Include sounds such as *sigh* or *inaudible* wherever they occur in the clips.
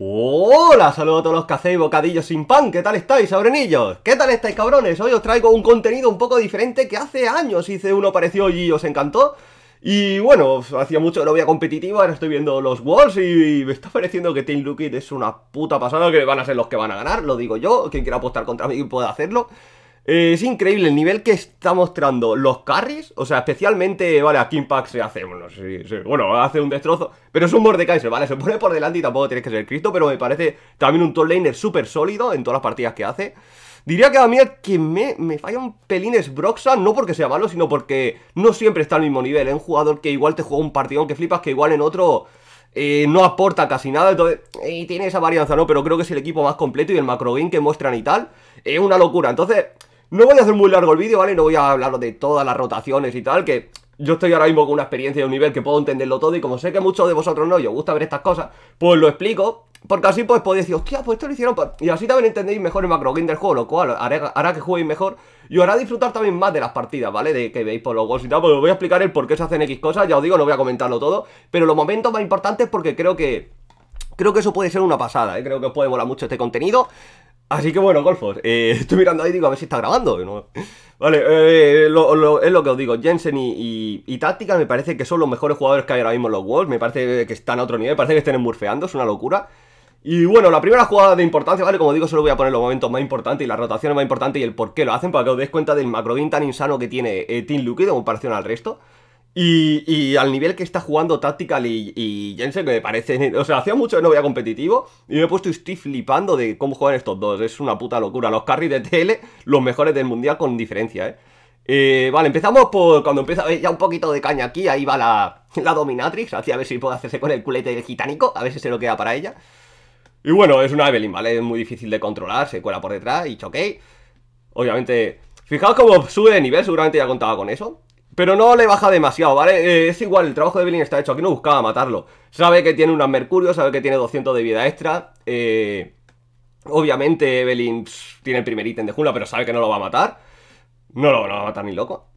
Hola, saludos a todos los que hacéis bocadillos sin pan, ¿qué tal estáis, abrenillos? ¿Qué tal estáis, cabrones? Hoy os traigo un contenido un poco diferente que hace años hice uno parecido y os encantó. Y bueno, hacía mucho que no había competitivo, ahora estoy viendo los Walls y me está pareciendo que Team Liquid es una puta pasada, que van a ser los que van a ganar, lo digo yo, quien quiera apostar contra mí puede hacerlo. Eh, es increíble el nivel que está mostrando los carries. O sea, especialmente, vale, aquí pack se hace, bueno, bueno, hace un destrozo. Pero es un Mordekaiser, ¿vale? Se pone por delante y tampoco tienes que ser Cristo. Pero me parece también un top laner súper sólido en todas las partidas que hace. Diría que a mí que me, me falla un pelín es Broxa, no porque sea malo, sino porque no siempre está al mismo nivel. Es un jugador que igual te juega un partido que flipas, que igual en otro eh, no aporta casi nada, entonces y tiene esa varianza, ¿no? Pero creo que es el equipo más completo y el macro game que muestran y tal, es una locura. Entonces, no voy a hacer muy largo el vídeo, ¿vale? No voy a hablaros de todas las rotaciones y tal, que yo estoy ahora mismo con una experiencia de un nivel que puedo entenderlo todo y como sé que muchos de vosotros no y os gusta ver estas cosas, pues lo explico, porque así pues podéis decir, hostia, pues esto lo hicieron y así también entendéis mejor el macro game del juego, lo cual hará, que juguéis mejor y os hará disfrutar también más de las partidas, ¿vale? De que veis por los gols y tal, pues os voy a explicar el por qué se hacen X cosas, ya os digo, no voy a comentarlo todo, pero los momentos más importantes porque creo que... Creo que eso puede ser una pasada, ¿eh? creo que os puede volar mucho este contenido. Así que bueno, golfos, eh, *laughs* estoy mirando ahí y digo, a ver si está grabando. Vale, eh, eh, es lo que os digo, Jensen y, y, Táctica me parece que son los mejores jugadores que hay ahora mismo en los Wolves, me parece que están a otro nivel, me parece que estén murfeando, es una locura. Y bueno, la primera jugada de importancia, ¿vale? Como digo, solo voy a poner los momentos más importantes y las rotaciones más importantes y el por qué lo hacen para que os deis cuenta del macrodín tan insano que tiene Team Liquid en comparación al resto. Y, al nivel que está jugando Tactical y, Jensen, que me parece. *laughs* O sea, hacía mucho que no veía competitivo. Y me he puesto y estoy flipando de cómo juegan estos dos. Es una puta locura. Los carries de TL, los mejores del mundial con diferencia, ¿eh? eh vale, empezamos por cuando empieza ya un poquito de caña aquí. Ahí va la, la Dominatrix. Así a ver si puede hacerse con el culete del gitánico. A ver si se lo queda para ella. Y bueno, es una Evelyn, ¿vale? Es muy difícil de controlar. Se cuela por detrás y choque. Obviamente. Fijaos cómo sube de nivel, seguramente ya contaba con eso. Pero no le baja demasiado, ¿vale? Eh, es igual, el trabajo de Evelyn está hecho, aquí no buscaba matarlo. Sabe que tiene unas Mercurio, sabe que tiene 200 de vida extra. Eh, obviamente Evelyn tiene el primer ítem de jungla, pero sabe que no lo va a matar. No lo, va a matar ni loco.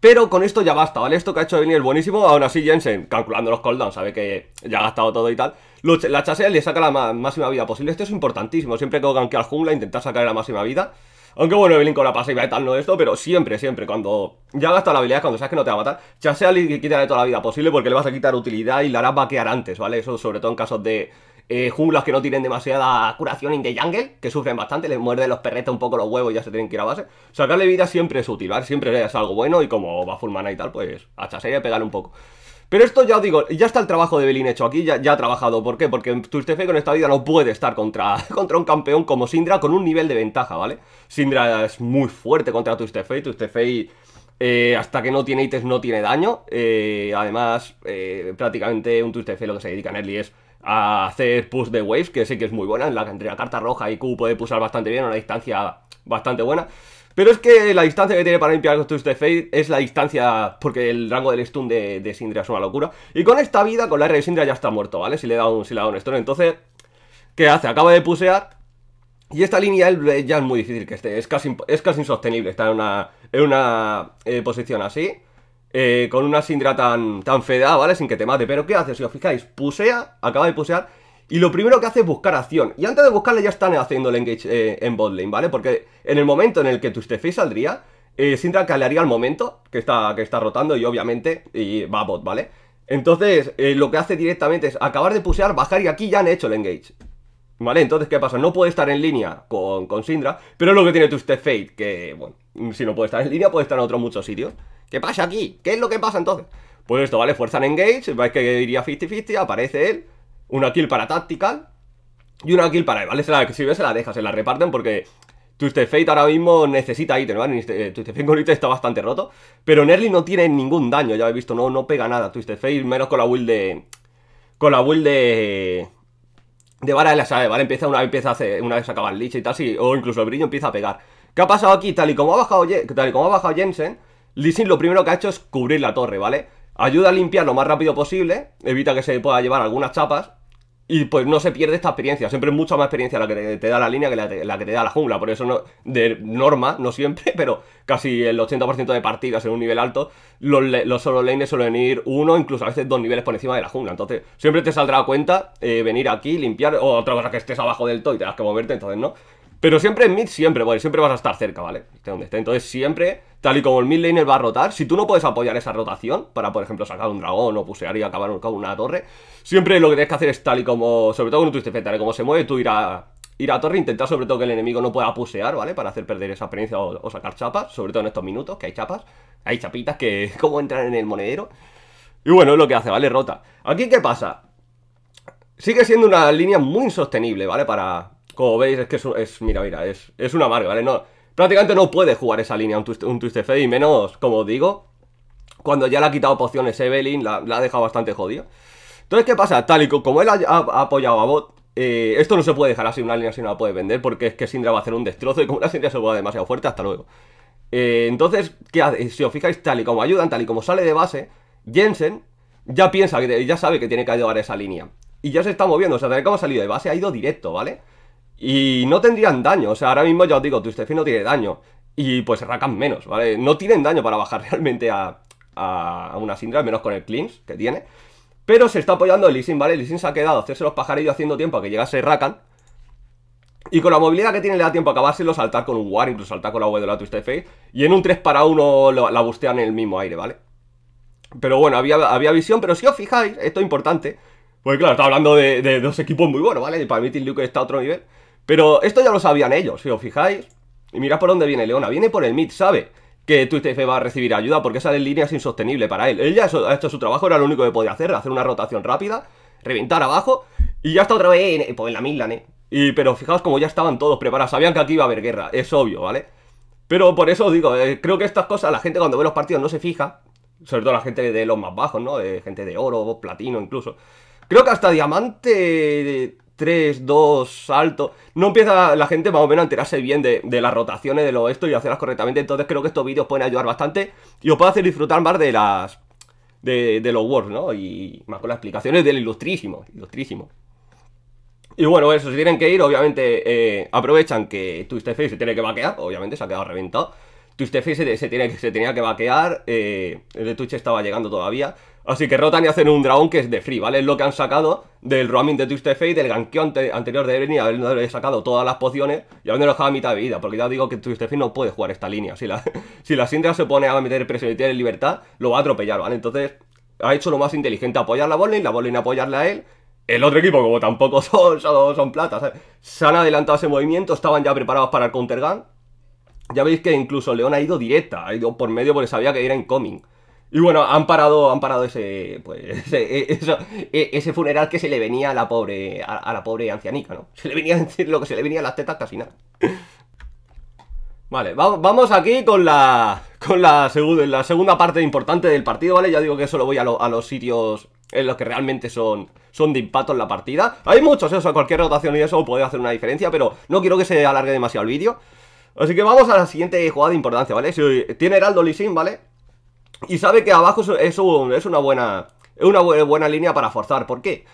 Pero con esto ya basta, ¿vale? Esto que ha hecho Evelyn es buenísimo. Aún así Jensen, calculando los cooldowns, sabe que ya ha gastado todo y tal. La chasea le saca la máxima vida posible. Esto es importantísimo. Siempre que ganque al jungla, intentar sacar la máxima vida. Aunque bueno, Evelyn con la pasiva y tal no esto, pero siempre, siempre, cuando ya gastas la habilidad, cuando sabes que no te va a matar, chasea y quítale toda la vida posible porque le vas a quitar utilidad y la harás vaquear antes, ¿vale? Eso sobre todo en casos de eh, junglas que no tienen demasiada curación y de jungle, que sufren bastante, les muerden los perretes un poco los huevos y ya se tienen que ir a base. Sacarle vida siempre es útil, ¿vale? Siempre es algo bueno y como va full mana y tal, pues a chase y pegarle un poco. Pero esto ya os digo, ya está el trabajo de Belín hecho aquí, ya, ha trabajado. ¿Por qué? Porque Fate con esta vida no puede estar contra, *laughs* contra un campeón como Syndra con un nivel de ventaja, ¿vale? Syndra es muy fuerte contra tu Twisted Eh, hasta que no tiene ítems no tiene daño. Eh, además, eh, prácticamente un Fate lo que se dedica en early es a hacer push de waves, que sé que es muy buena. En la, entre la carta roja y Q puede pulsar bastante bien a una distancia bastante buena. Pero es que la distancia que tiene para limpiar los de Fade es la distancia, porque el rango del stun de, de, Sindra es una locura. Y con esta vida, con la R de Sindra ya está muerto, ¿vale? Si le da un, si un stun. Entonces, ¿qué hace? Acaba de pusear. Y esta línea ya es muy difícil que esté, es casi, es casi insostenible estar en una, en una eh, posición así. Eh, con una Sindra tan, tan feda, ¿vale? Sin que te mate. Pero ¿qué hace? Si os fijáis, pusea, acaba de pusear y lo primero que hace es buscar acción. Y antes de buscarla ya están haciendo el engage eh, en botlane, ¿vale? Porque en el momento en el que tu Face saldría, eh, Sindra calearía al momento que está, que está rotando y obviamente y va bot, ¿vale? Entonces, eh, lo que hace directamente es acabar de pusear, bajar y aquí ya han hecho el engage. ¿Vale? Entonces, ¿qué pasa? No puede estar en línea con, con Sindra, pero es lo que tiene tu Fate, que, bueno, si no puede estar en línea, puede estar en otros muchos sitios. ¿Qué pasa aquí? ¿Qué es lo que pasa entonces? Pues esto, ¿vale? Fuerza Fuerzan engage, vais que iría 50-50, aparece él, una kill para Tactical y una kill para se la si ves se la deja, se la reparten porque Twisted Fate ahora mismo necesita ítem, ¿vale? Este, eh, Twisted Fate con ítem está bastante roto, pero Nerly no tiene ningún daño, ya he visto, no, no pega nada Twisted Fate, menos con la build de... con la build de... De vara de la sabe, ¿vale? Empieza una, empieza a hacer, una vez acaba el liche y tal, sí, o incluso el brillo empieza a pegar. ¿Qué ha pasado aquí? Tal y como ha bajado, tal y como ha bajado Jensen, Lissing lo primero que ha hecho es cubrir la torre, ¿vale? Ayuda a limpiar lo más rápido posible, evita que se pueda llevar algunas chapas y pues no se pierde esta experiencia, siempre es mucha más experiencia la que te da la línea que la, que te da la jungla, por eso no, de norma, no siempre, *laughs* pero casi el 80% de partidas en un nivel alto, los, solo lanes suelen ir uno, incluso a veces dos niveles por encima de la jungla, entonces siempre te saldrá a cuenta eh, venir aquí, limpiar, o otra cosa que estés abajo del todo y tengas que moverte, entonces no, pero siempre en mid, siempre, bueno, siempre vas a estar cerca, ¿vale? donde Entonces, siempre, tal y como el mid laner va a rotar, si tú no puedes apoyar esa rotación, para, por ejemplo, sacar un dragón o pusear y acabar con una torre, siempre lo que tienes que hacer es tal y como, sobre todo con tu y como se mueve, tú ir a, ir a torre, intentar sobre todo que el enemigo no pueda pusear, ¿vale? Para hacer perder esa experiencia o, sacar chapas, sobre todo en estos minutos, que hay chapas, hay chapitas que, *laughs* como entran en el monedero. Y bueno, es lo que hace, ¿vale? Rota. Aquí, ¿qué pasa? Sigue siendo una línea muy insostenible, ¿vale? Para, como veis, es que es, mira, mira, es, es una amarga, ¿vale? No, prácticamente no puede jugar esa línea un, twist, Twisted Fate, y menos, como digo, cuando ya le ha quitado pociones Evelyn, la, ha dejado bastante jodida. Entonces, ¿qué pasa? Tal y como él ha, apoyado a Bot, eh, esto no se puede dejar así, una línea si no la puede vender, porque es que Sindra va a hacer un destrozo y como la Sindra se juega demasiado fuerte, hasta luego. Eh, entonces, ¿qué hace? Si os fijáis, tal y como ayudan, tal y como sale de base, Jensen ya piensa, ya sabe que tiene que ayudar a esa línea. Y ya se está moviendo, o sea, tal y como ha salido de base, ha ido directo, ¿vale? y no tendrían daño. O sea, ahora mismo ya os digo, Fate no tiene daño. Y pues Rakan menos, ¿vale? No tienen daño para bajar *laughs* realmente a, a una Sindra, menos con el Cleans que tiene. Pero se está apoyando el Lissin, ¿vale? El se ha quedado hacerse los pajarillos haciendo tiempo a que llegase Rakan. Y con la movilidad que tiene le da tiempo a acabárselo, saltar con un War, incluso saltar con la web de la Twisted Fate. Y en un 3 para 1 la bustean en el mismo aire, ¿vale? Pero bueno, había, visión, pero si os fijáis, esto es importante. Pues claro, está hablando de, dos equipos muy buenos, ¿vale? y Para mí Team Luke está a otro nivel. Pero esto ya lo sabían ellos, si os fijáis. Y mirad por dónde viene Leona. Viene por el mid, ¿sabe? Que Twisted va a recibir ayuda porque esa línea es insostenible para él. Él ya ha hecho su trabajo, era lo único que podía hacer, hacer una rotación rápida, reventar abajo y ya está otra vez en, pues, la midlane. ¿eh? Y, pero fijaos como ya estaban todos preparados, sabían que aquí iba a haber guerra, es obvio, ¿vale? Pero por eso os digo, eh, creo que estas cosas la gente cuando ve los partidos no se fija, sobre todo la gente de los más bajos, ¿no? De gente de oro, platino incluso. Creo que hasta diamante 3, 2, salto. No empieza la gente más o menos a enterarse bien de, las rotaciones, de lo esto y hacerlas correctamente. Entonces creo que estos vídeos pueden ayudar bastante y os puede hacer disfrutar más de las. de, de los Words, ¿no? Y más con las explicaciones del ilustrísimo. Ilustrísimo. Y bueno, eso, si tienen que ir, obviamente eh, aprovechan que Twisted Face se tiene que vaquear, obviamente se ha quedado reventado. Twisted Face se, se tenía que vaquear, eh, el de Twitch estaba llegando todavía. Así que rotan y hacen un dragón que es de free, ¿vale? Es lo que han sacado del roaming de Twisted Fate, del ganqueo anterior de y haber sacado todas las pociones y habiendo dejado a mitad de vida, porque ya os digo que Twisted Fate no puede jugar esta línea. Si la, *laughs* si la Sindra se pone a meter presión y tiene libertad, lo va a atropellar, ¿vale? Entonces ha hecho lo más inteligente, apoyar la botlane, la botlane apoyarla a él. El otro equipo, como tampoco *laughs* son, son, plata, ¿sabes? se han adelantado ese movimiento, estaban ya preparados para el counter gun. Ya veis que incluso León ha ido directa, ha ido por medio porque sabía que era incoming. Y bueno, han parado, han parado pues, *laughs* e, e, ese, funeral que se le venía a la pobre, a, la pobre ancianica, ¿no? *laughs* Se le venía decir lo que se le venía a las tetas casi nada. Vale, vamos aquí con la con la, la, segunda parte importante del partido, ¿vale? Ya digo que solo voy a, los sitios en los que realmente son, son de impacto en la partida. Hay muchos, eso, ¿eh? cualquier rotación y eso puede hacer una diferencia, pero no quiero que se alargue demasiado el vídeo. Así que vamos a la siguiente jugada de importancia, ¿vale? Si tiene Heraldo Lisin, ¿vale? Y sabe que abajo es, es una buena es una buena línea para forzar. ¿Por qué?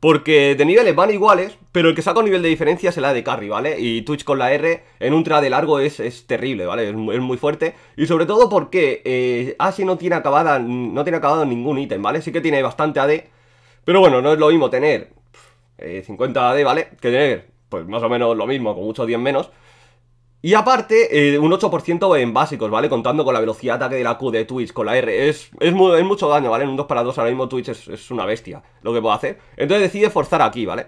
Porque de niveles van iguales, pero el que saca un nivel de diferencia es el A de carry, ¿vale? Y Twitch con la R en un trade largo es, terrible, ¿vale? Es, muy fuerte. Y sobre todo porque eh, Asi no tiene acabada, no tiene acabado ningún ítem, ¿vale? Sí que tiene bastante AD. Pero bueno, no es lo mismo tener 50 eh, AD, ¿vale? Que tener, pues más o menos lo mismo, con mucho 10 menos. Y aparte, eh, un 8% en básicos, ¿vale? Contando con la velocidad de ataque de la Q de Twitch, con la R. Es, es, mucho daño, ¿vale? En un 2 para 2 ahora mismo Twitch es, una bestia lo que puedo hacer. Entonces decide forzar aquí, ¿vale?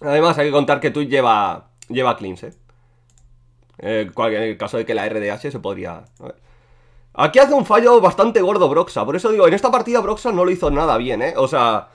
Además hay que contar que Twitch lleva, lleva cleans, ¿eh? eh en el caso de que la RDH se podría... Aquí hace un fallo bastante gordo Broxa, por eso digo, en esta partida Broxa no lo hizo nada bien, ¿eh? O sea,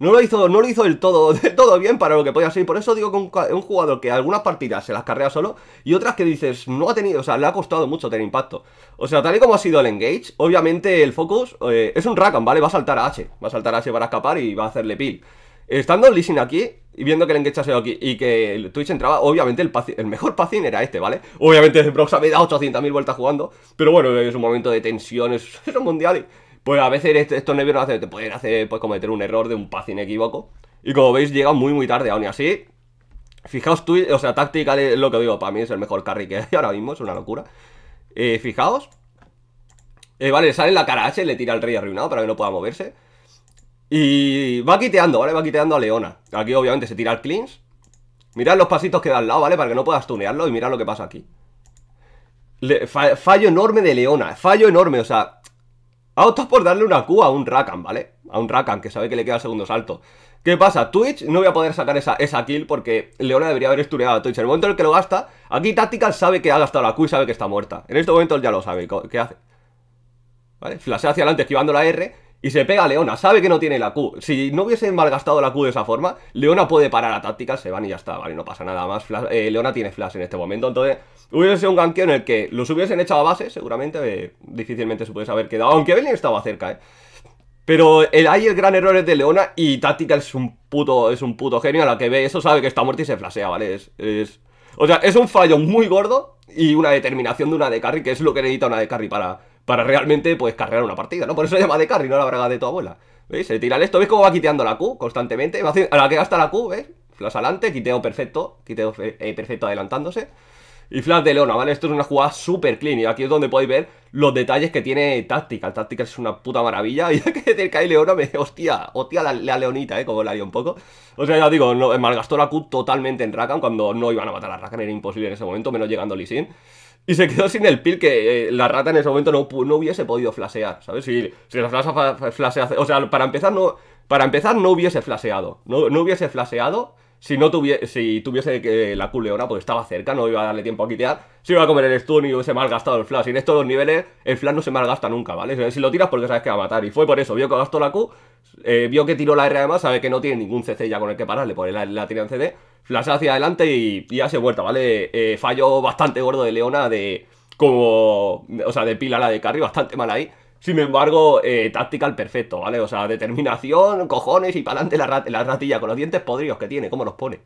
no lo hizo, no lo hizo del todo, *laughs* todo bien para lo que podía ser. por eso digo que un, un, jugador que algunas partidas se las carrea solo y otras que dices, no ha tenido, o sea, le ha costado mucho tener impacto. O sea, tal y como ha sido el engage, obviamente el focus eh, es un Rakan, ¿vale? Va a saltar a H. Va a saltar a H para escapar y va a hacerle peel. Estando leasing aquí y viendo que el engage ha sido aquí y que Twitch entraba, obviamente el, mejor pacing era este, ¿vale? Obviamente el Brox había dado 800.000 vueltas jugando, pero bueno, es un momento de tensión, es, es *laughs* un mundial pues a veces estos nervios te pueden hacer pues, cometer un error de un paz inequívoco. Y como veis, llega muy muy tarde aún y así. Fijaos tú, o sea, táctica es lo que digo, para mí es el mejor carry que hay *laughs* ahora mismo, es una locura. Eh, fijaos. Eh, vale, sale la cara H, le tira el rey arruinado para que no pueda moverse. Y va quiteando, ¿vale? Va quiteando a Leona. Aquí obviamente se tira el cleans. Mirad los pasitos que da al lado, ¿vale? Para que no puedas tunearlo y mirad lo que pasa aquí. fallo enorme de Leona, fallo enorme, o sea, ha optado por darle una Q a un Rakan, ¿vale? A un Rakan, que sabe que le queda el segundo salto. ¿Qué pasa? Twitch no voy a poder sacar esa, esa kill porque Leona debería haber estureado a Twitch. En el momento en el que lo gasta, aquí Tactical sabe que ha gastado la Q y sabe que está muerta. En este momento él ya lo sabe. ¿Qué hace? ¿Vale? Flashea hacia adelante esquivando la R y se pega a Leona. Sabe que no tiene la Q. Si no hubiese malgastado la Q de esa forma, Leona puede parar a Tactical, se van y ya está, ¿vale? No pasa nada más. Eh, Leona tiene flash en este momento, entonces Hubiese sido un ganqueo en el que los hubiesen echado a base, seguramente eh, difícilmente se puede haber quedado, aunque Belén estaba cerca, ¿eh? Pero el, eh, ahí el gran error es de Leona y Táctica es un puto, es un puto genio a la que ve eso, sabe que está muerto y se flasea, ¿vale? Es, o sea, es un fallo muy gordo y una determinación de una de carry, que es lo que necesita una de carry para, para realmente, pues, carrear una partida, ¿no? Por eso se llama de carry, no la braga de tu abuela. ¿Veis? Se tira el esto, ¿ves cómo va quiteando la Q constantemente? a la que gasta la Q, ¿ves? Flash adelante, quiteo perfecto, quiteo eh, perfecto adelantándose y flash de Leona, ¿vale? Esto es una jugada súper clean y aquí es donde podéis ver los detalles que tiene Táctica. Táctica es una puta maravilla *laughs* y ya que cae Leona me... Hostia, hostia la, Leonita, ¿eh? Como la haría un poco. O sea, ya digo, malgastó la Q totalmente en Rakan cuando no iban a matar a Rakan, era imposible en ese momento, menos llegando Lee Sin. Y se quedó sin el pil que eh, la rata en ese momento no, hubiese podido flasear, ¿sabes? Si, la flasa flasea... O sea, para empezar no... Para empezar no hubiese flaseado. No, no hubiese flaseado si no tuviese, si tuviese que la Leona, pues estaba cerca, no iba a darle tiempo a quitear, se iba a comer el stun y hubiese malgastado el flash. Y en estos dos niveles, el flash no se malgasta nunca, ¿vale? Si lo tiras porque sabes que va a matar. Y fue por eso, vio que gastó la Q, eh, vio que tiró la R además, sabe que no tiene ningún CC ya con el que pararle, por pues la, la tiran CD, flash hacia adelante y, y ya se vuelta, ¿vale? Eh, fallo bastante gordo de Leona de como, o sea, de pila la de carry, bastante mal ahí. Sin embargo, eh, táctica al perfecto, ¿vale? O sea, determinación, cojones y para adelante la, ratilla con los dientes podridos que tiene, ¿cómo los pone?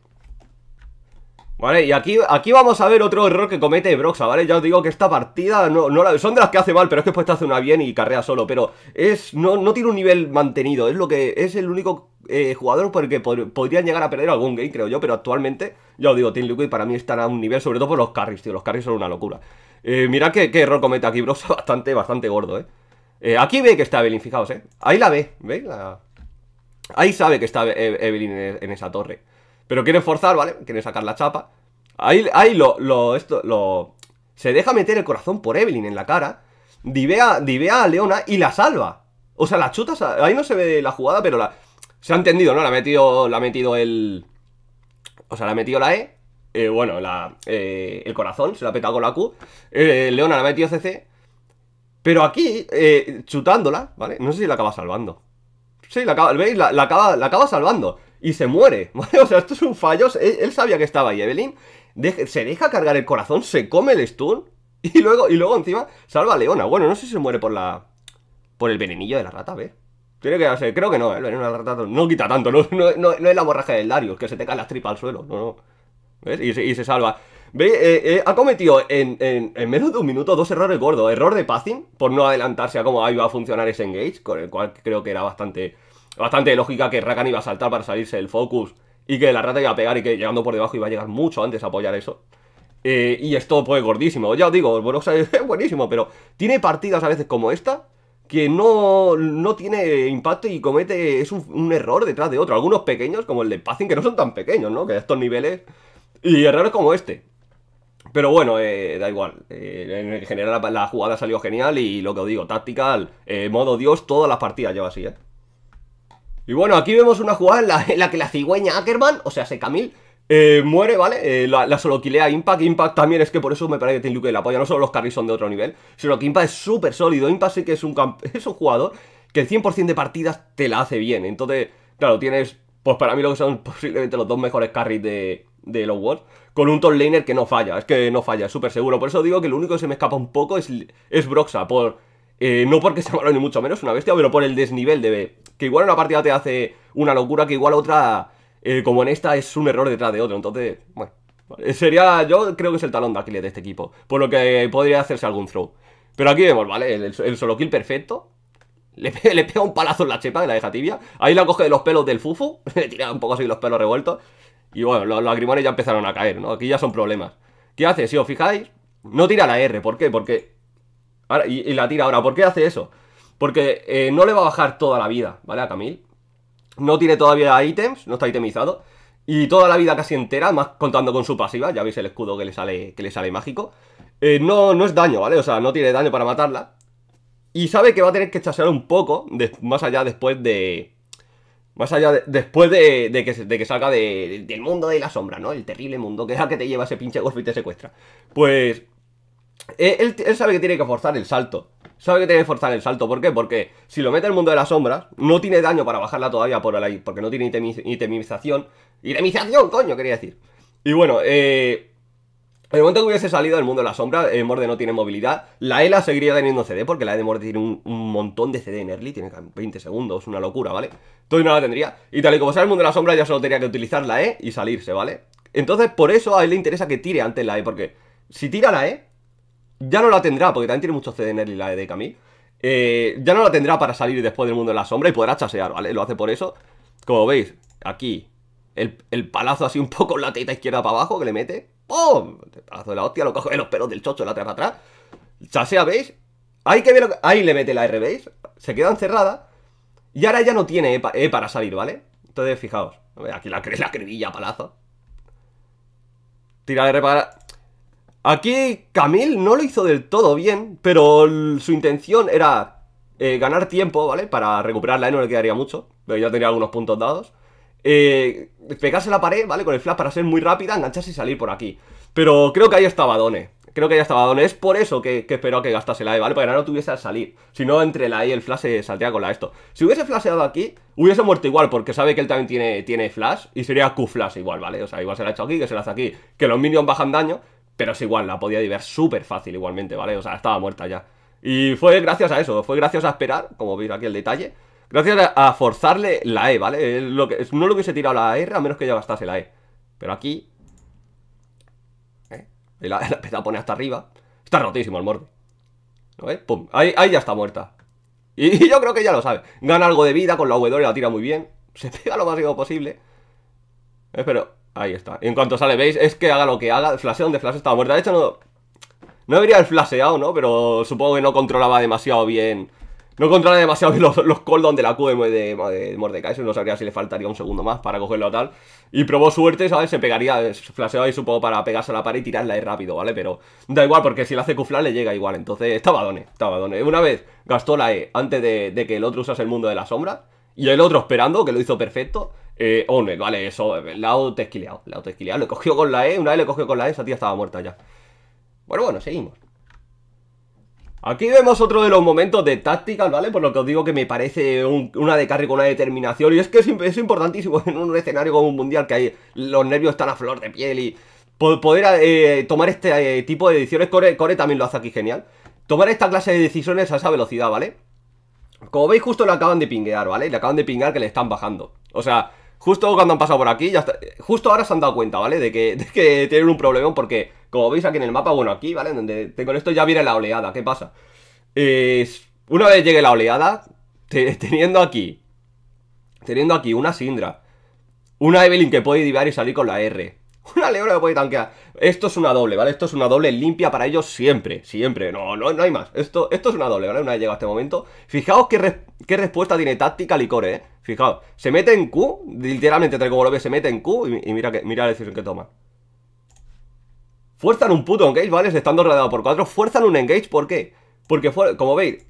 Vale, y aquí, aquí vamos a ver otro error que comete Broxa, ¿vale? Ya os digo que esta partida no, no son de las que hace mal, pero es que después te hace una bien y carrea solo, pero es no, tiene un nivel mantenido, es lo que es el único eh, jugador por el que podrían llegar a perder algún game, creo yo, pero actualmente, ya os digo, Team Liquid para mí están a un nivel, sobre todo por los carries, tío, los carries son una locura. Eh, Mira qué, qué error comete aquí Broxa, *laughs* bastante, bastante gordo, ¿eh? Eh, aquí ve que está Evelyn, fijaos, ¿eh? Ahí la ve, ¿veis? Ahí sabe que está e-, Evelyn e-, en, esa torre. Pero quiere forzar, ¿vale? Quiere sacar la chapa. Ahí, ahí lo, esto, lo... Se deja meter el corazón por Evelyn en la cara. Divea, a Leona y la salva. O sea, la chuta... Ahí no se ve la jugada, pero la... Se ha entendido, ¿no? La ha metido, la ha metido el... O sea, la ha metido la E. Eh, bueno, la, eh, el corazón se la ha petado con la Q. Leona la ha metido CC. Pero aquí, eh, chutándola, ¿vale? No sé si la acaba salvando. Sí, la acaba, ¿veis? La, acaba, la acaba salvando. Y se muere, *laughs* ¿vale? O sea, esto es un fallo. Él, sabía que estaba ahí, Evelyn. se deja cargar el corazón, se come el stun. *laughs* Y luego, y luego encima salva a Leona. Bueno, no sé si se muere por la. Por el venenillo de la rata, ¿ves? Tiene que, hacer, creo que no, ¿eh? el veneno de la rata no quita tanto, no, es la borraja del Darius, que se te cae la tripas al suelo, no, no. ¿Ves? Y y se salva. Ve, eh, eh, ha cometido en, menos de un minuto dos errores gordos. Error de passing, por no adelantarse a cómo iba a funcionar ese engage, con el cual creo que era bastante, bastante lógica que Rakan iba a saltar para salirse del focus y que la rata iba a pegar y que llegando por debajo iba a llegar mucho antes a apoyar eso. Eh, y esto pues gordísimo. Ya os digo, el *laughs* es buenísimo, pero tiene partidas a veces como esta que no, tiene impacto y comete es un, error detrás de otro. Algunos pequeños, como el de passing que no son tan pequeños, ¿no? Que de estos niveles... Y errores como este, pero bueno, eh, da igual. Eh, en general la, jugada jugada salió genial y lo que os digo, táctica, eh, modo Dios, todas las partidas lleva así, ¿eh? Y bueno, aquí vemos una jugada en la, que la cigüeña Ackerman, o sea, se Camille, muere, ¿vale? la, solo soloquilea Impact. Impact también es que por eso me parece que tiene Luke la apoya. No solo los carries son de otro nivel, sino que Impact es súper sólido. Impact sí que es un, *laughs* es jugador que el 100% de partidas te la hace bien. Entonces, claro, tienes, pues para mí lo que son posiblemente los dos mejores carries de, de los Worlds con un top laner que no falla. Es que no falla, es súper seguro. Por eso digo que lo único que se me escapa un poco es, Broxa. Por, eh, no porque sea malo ni mucho menos una bestia, pero por el desnivel de... B Que igual una partida te hace una locura, que igual otra, eh, como en esta, es un error detrás de otro. Entonces, bueno, sería... Yo creo que es el talón de Aquiles de este equipo. Por lo que podría hacerse algún throw. Pero aquí vemos, ¿vale? El, el solo kill perfecto. Le, pega un palazo en la chepa que la deja tibia. Ahí la coge de los pelos del fufu. *laughs* Le tira un poco así los pelos revueltos. Y bueno, los lagrimones ya empezaron a caer, ¿no? Aquí ya son problemas. ¿Qué hace? Si os fijáis, no tira la R. ¿Por qué? Porque... y, la tira ahora. ¿Por qué hace eso? Porque eh, no le va a bajar toda la vida, ¿vale? A Camil. No tiene todavía ítems, no está itemizado. Y toda la vida casi entera, más contando con su pasiva. Ya veis el escudo que le sale, que le sale mágico. Eh, no, no es daño, ¿vale? O sea, no tiene daño para matarla. Y sabe que va a tener que chasear un poco, más allá después de, más allá después de, que, salga del mundo de la sombra, ¿no? El terrible mundo que es el que te lleva ese pinche golpe y te secuestra. Pues e, él, sabe que tiene que forzar el salto. Sabe que tiene que forzar el salto. ¿Por qué? Porque si lo mete al mundo de la sombra no tiene daño para bajarla todavía por el porque no tiene itemización. ¡Itemización, coño! Quería decir. Y bueno, eh, en el momento que hubiese salido del mundo de la sombra, el eh, Morde no tiene movilidad. La e la seguiría teniendo CD, porque la E de Morde tiene un, montón de CD en early, tiene 20 segundos, una locura, ¿vale? Entonces no la tendría. Y tal y como sale el mundo de la sombra, ya solo tenía que utilizar la E y salirse, ¿vale? Entonces, por eso a él le interesa que tire antes la E, porque si tira la E, ya no la tendrá, porque también tiene mucho CD en early la E de Camille. Eh, ya no la tendrá para salir después del mundo de la sombra y podrá chasear, ¿vale? Lo hace por eso. Como veis, aquí, el, el palazo así un poco la teta izquierda para abajo que le mete ¡Oh! de la hostia, lo cojo de los pelos del chocho, la trae para atrás. Chasea, ¿veis? Ahí que Ahí le mete la R, ¿veis? Se queda encerrada. Y ahora ya no tiene E, e para salir, ¿vale? Entonces, fijaos. Aquí la, la crevilla palazo. Tira de para... Aquí Camille no lo hizo del todo bien, pero su intención era eh, ganar tiempo, ¿vale? Para recuperarla, y ¿eh? no le quedaría mucho. Pero ya tenía algunos puntos dados eh, pegarse la pared, ¿vale? Con el flash para ser muy rápida, engancharse y salir por aquí. Pero creo que ahí estaba Done. Creo que ahí estaba Done. Es por eso que, que esperó que gastase la E, ¿vale? Para que no tuviese que salir. Si no, entre la E y el flash se saltea con la esto. Si hubiese flasheado aquí, hubiese muerto igual, porque sabe que él también tiene, tiene flash. Y sería Q-flash igual, ¿vale? O sea, igual se la ha hecho aquí, que se la hace aquí. Que los minions bajan daño. Pero es igual, la podía diver súper fácil igualmente, ¿vale? O sea, estaba muerta ya. Y fue gracias a eso, fue gracias a esperar, como veis aquí el detalle, Gracias a, forzarle la E, ¿vale? Lo que, no lo hubiese tirado la R e a menos que ya gastase la E. Pero aquí... ¿eh? *laughs* la, peta pone hasta arriba. Está rotísimo el morde. Pum. Ahí, ya está muerta. Y, yo creo que ya lo sabe. Gana algo de vida con la W, la tira muy bien. Se pega lo más rico posible. Pero ahí está. en cuanto sale, ¿veis? Es que haga lo que haga. Flashea donde flash estaba muerta. De hecho, no... No debería haber flaseado, ¿no? Pero supongo que no controlaba demasiado bien no controla demasiado *laughs* los, los cooldowns de la Q de, Mordecai. no sabría si le faltaría un segundo más para cogerlo tal. Y probó suerte, ¿sabes? Se pegaría, se flaseaba ahí supongo para pegarse a la pared y tirarla ahí rápido, ¿vale? Pero da igual, porque si la hace cuflar le llega igual. Entonces, estaba Done, estaba donde. Una vez gastó la E antes de, que el otro usase el mundo de la sombra. Y el otro esperando, que lo hizo perfecto. Eh, no, vale, eso, la auto esquileado, la auto esquileado. Le cogió con la E, una vez le cogió con la E, esa tía estaba muerta ya. Bueno, bueno, seguimos. Aquí vemos otro de los momentos de tácticas, ¿vale? Por lo que os digo que me parece una de carry con una determinación. Y es que es, importantísimo *laughs* en un escenario como un mundial que hay, los nervios están a flor de piel y poder eh, tomar este eh, tipo de decisiones. Core, Core también lo hace aquí genial. Tomar esta clase de decisiones a esa velocidad, ¿vale? Como veis, justo le acaban de pinguear, ¿vale? Le acaban de pinguear que le están bajando. O sea, Justo cuando han pasado por aquí, Justo ahora se han dado cuenta, ¿vale? De que, de tienen un problema porque, como veis aquí en el mapa, bueno, aquí, ¿vale? Donde tengo esto ya viene la oleada, ¿qué pasa? una vez llegue la oleada, teniendo aquí, teniendo aquí una Sindra, una Evelyn que puede dividir y salir con la R, *laughs* Una leona de puede tanquear. Esto es una doble, ¿vale? Esto es una doble limpia para ellos siempre, siempre. No, no, hay más. Esto, esto es una doble, ¿vale? Una vez a este momento. Fijaos qué, respuesta tiene táctica Licore, ¿eh? Fijaos. Se mete en Q, literalmente, traigo como lo se mete en Q y, mira, que, mira la decisión que toma. Fuerzan un puto engage, ¿vale? Estando rodeado por cuatro, fuerzan un engage, ¿por qué? Porque, como veis,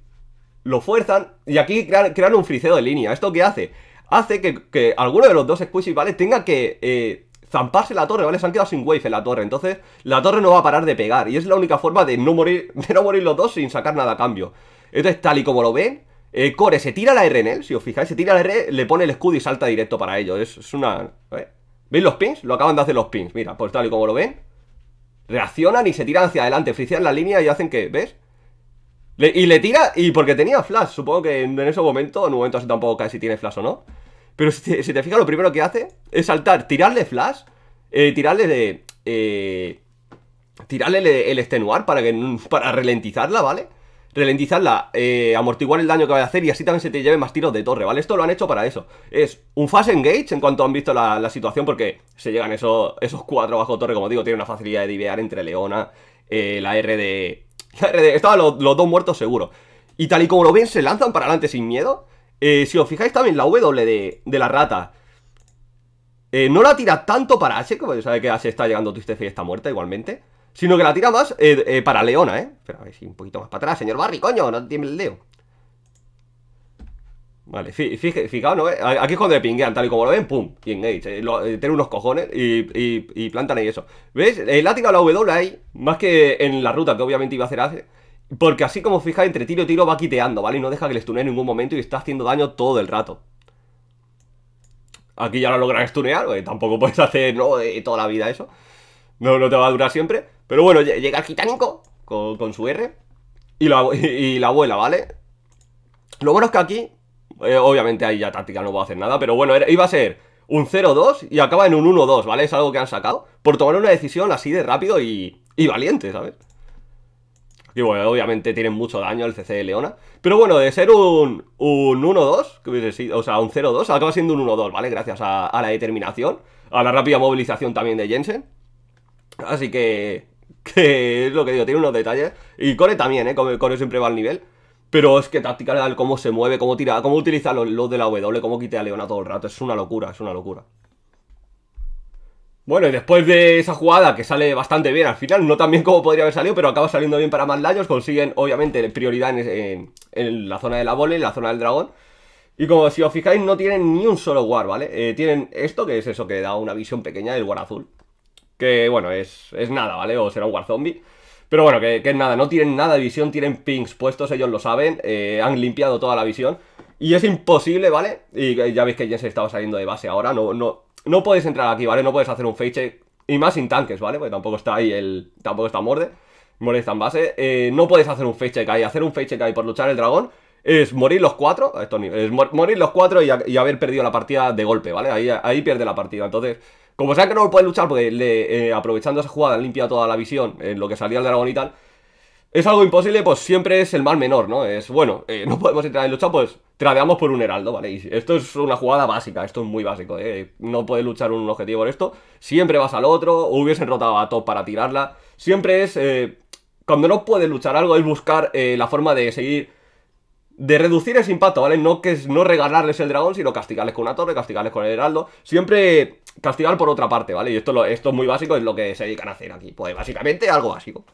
lo fuerzan y aquí crean, un friseo de línea. ¿Esto qué hace? Hace que, que alguno de los dos squishies, ¿vale? Tenga que... Eh, zamparse la torre, ¿vale? Se han quedado sin wave en la torre, entonces la torre no va a parar de pegar y es la única forma de no morir, *laughs* de no morir los dos sin sacar nada a cambio. Entonces, tal y como lo ven, eh, Core se tira la R en él, si os fijáis, se tira la R, le pone el escudo y salta directo para ello. Es, una... ¿eh? ¿Veis los pins? Lo acaban de hacer los pins, mira, pues tal y como lo ven, reaccionan y se tiran hacia adelante, fricían la línea y hacen que, ¿ves? y le tira, y porque tenía flash, supongo que en, en ese momento, en un momento así tampoco cae si tiene flash o no pero si te, fijas, lo primero que hace es saltar, tirarle flash, eh, tirarle de... Eh, tirarle el, extenuar para, que, *laughs* para ralentizarla, ¿vale? Ralentizarla, eh, amortiguar el daño que va a hacer y así también se te lleve más tiros de torre, ¿vale? Esto lo han hecho para eso. Es un fast engage en cuanto han visto la, situación porque se llegan esos, esos cuatro bajo torre, como digo, tiene una facilidad de divear entre Leona, la RD... de... La Estaban los, los dos muertos seguro. Y tal y como lo ven, se lanzan para adelante sin miedo eh, si os fijáis también, la W de, la rata. Eh, no la tira tanto para H, como sabe que H está llegando tristeza y está muerta igualmente. Sino que la tira más eh, para Leona, ¿eh? Espera, a ver si un poquito más para atrás. Señor Barry, coño, no tiene el leo. Vale, fijaos, ¿no? Aquí es cuando le pinguean, tal y como lo ven, pum, y engage. tiene unos cojones y, y plantan ahí eso. ¿Ves? La ha tirado la W ahí, más que en la ruta, que obviamente iba a hacer H. Porque así como fija, entre tiro y tiro va quiteando, ¿vale? Y no deja que le estune en ningún momento y está haciendo daño todo el rato. Aquí ya lo logran stunear, pues tampoco puedes hacer ¿no? toda la vida eso. No, no te va a durar siempre. Pero bueno, llega el gitánico con, su R y la, vuela, ¿vale? Lo bueno es que aquí, eh, obviamente ahí ya táctica no va a hacer nada, pero bueno, iba a ser un 0-2 y acaba en un 1-2, ¿vale? Es algo que han sacado por tomar una decisión así de rápido y, y valiente, ¿sabes? que bueno, obviamente tienen mucho daño el CC de Leona. Pero bueno, de ser un, un 1-2, que hubiese sido, o sea, un 0-2, acaba siendo un 1-2, ¿vale? Gracias a, la determinación, a la rápida movilización también de Jensen. Así que, que es lo que digo, tiene unos detalles. Y Core también, ¿eh? Core siempre va al nivel. Pero es que táctica real, cómo se mueve, cómo tira, cómo utiliza los, los de la W, cómo quita a Leona todo el rato, es una locura, es una locura. Bueno, y después de esa jugada que sale bastante bien al final, no tan bien como podría haber salido, pero acaba saliendo bien para más Layos, consiguen obviamente prioridad en, la zona de la bola, en la zona del dragón. Y como si os fijáis, no tienen ni un solo guard, ¿vale? Eh, tienen esto, que es eso que da una visión pequeña del guard azul. Que, bueno, es, nada, ¿vale? O será un guard zombie. Pero bueno, que, es nada, no tienen nada de visión, tienen pings puestos, ellos lo saben, eh, han limpiado toda la visión. Y es imposible, ¿vale? Y ya veis que Jens estaba saliendo de base ahora, no, no, no puedes entrar aquí, ¿vale? No puedes hacer un face check. Y más sin tanques, ¿vale? Porque tampoco está ahí el... Tampoco está morde. Morde está en base. Eh, no puedes hacer un face check ahí. Hacer un face check ahí por luchar el dragón es morir los cuatro. A estos niveles. Es morir los cuatro y, haber perdido la partida de golpe, ¿vale? Ahí, pierde la partida. Entonces, como sea que no lo puedes luchar porque eh, aprovechando esa jugada limpia toda la visión en lo que salía el dragón y tal... Es algo imposible, pues siempre es el mal menor, ¿no? Es, bueno, eh, *laughs* no podemos entrar en luchar, pues tradeamos por un heraldo, ¿vale? Y esto es una jugada básica, esto es muy básico, ¿eh? No puedes luchar un objetivo por esto, siempre vas al otro, hubiesen rotado a top para tirarla. Siempre es, eh, cuando no puedes luchar algo, es buscar eh, la forma de seguir, de reducir ese impacto, ¿vale? No que es no regalarles el dragón, sino castigarles con una torre, castigarles con el heraldo. Siempre castigar por otra parte, ¿vale? Y esto, esto es muy básico, es lo que se dedican a hacer aquí. Pues básicamente algo básico.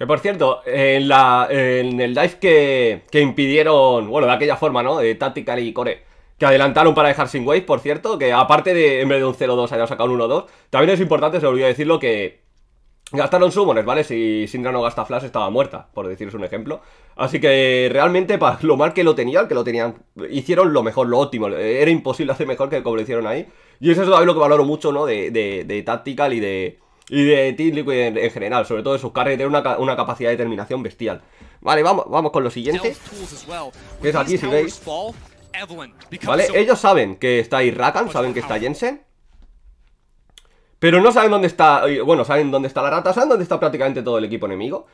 Que por cierto, en, la, en el dive que, que, impidieron, bueno, de aquella forma, ¿no? De Tactical y Core, que adelantaron para dejar sin wave, por cierto, que aparte de en vez de un 0-2 hayan sacado un 1-2, también es importante, se olvidó decirlo, que gastaron summoners, ¿vale? Si Sindra no gasta flash estaba muerta, por deciros un ejemplo. Así que realmente, para lo mal que lo tenían, que lo tenían, hicieron lo mejor, lo óptimo. Era imposible hacer mejor que como lo hicieron ahí. Y eso es lo que valoro mucho, ¿no? De, de, de Tactical y de y de Team Liquid en, general, sobre todo de sus carreras tiene una, capacidad de terminación bestial. Vale, vamos, vamos con lo siguiente, que es aquí, si veis. Vale, ellos saben que está ahí saben que está Jensen. Pero no saben dónde está, eh, bueno, saben dónde está la rata, saben dónde está prácticamente todo el equipo enemigo.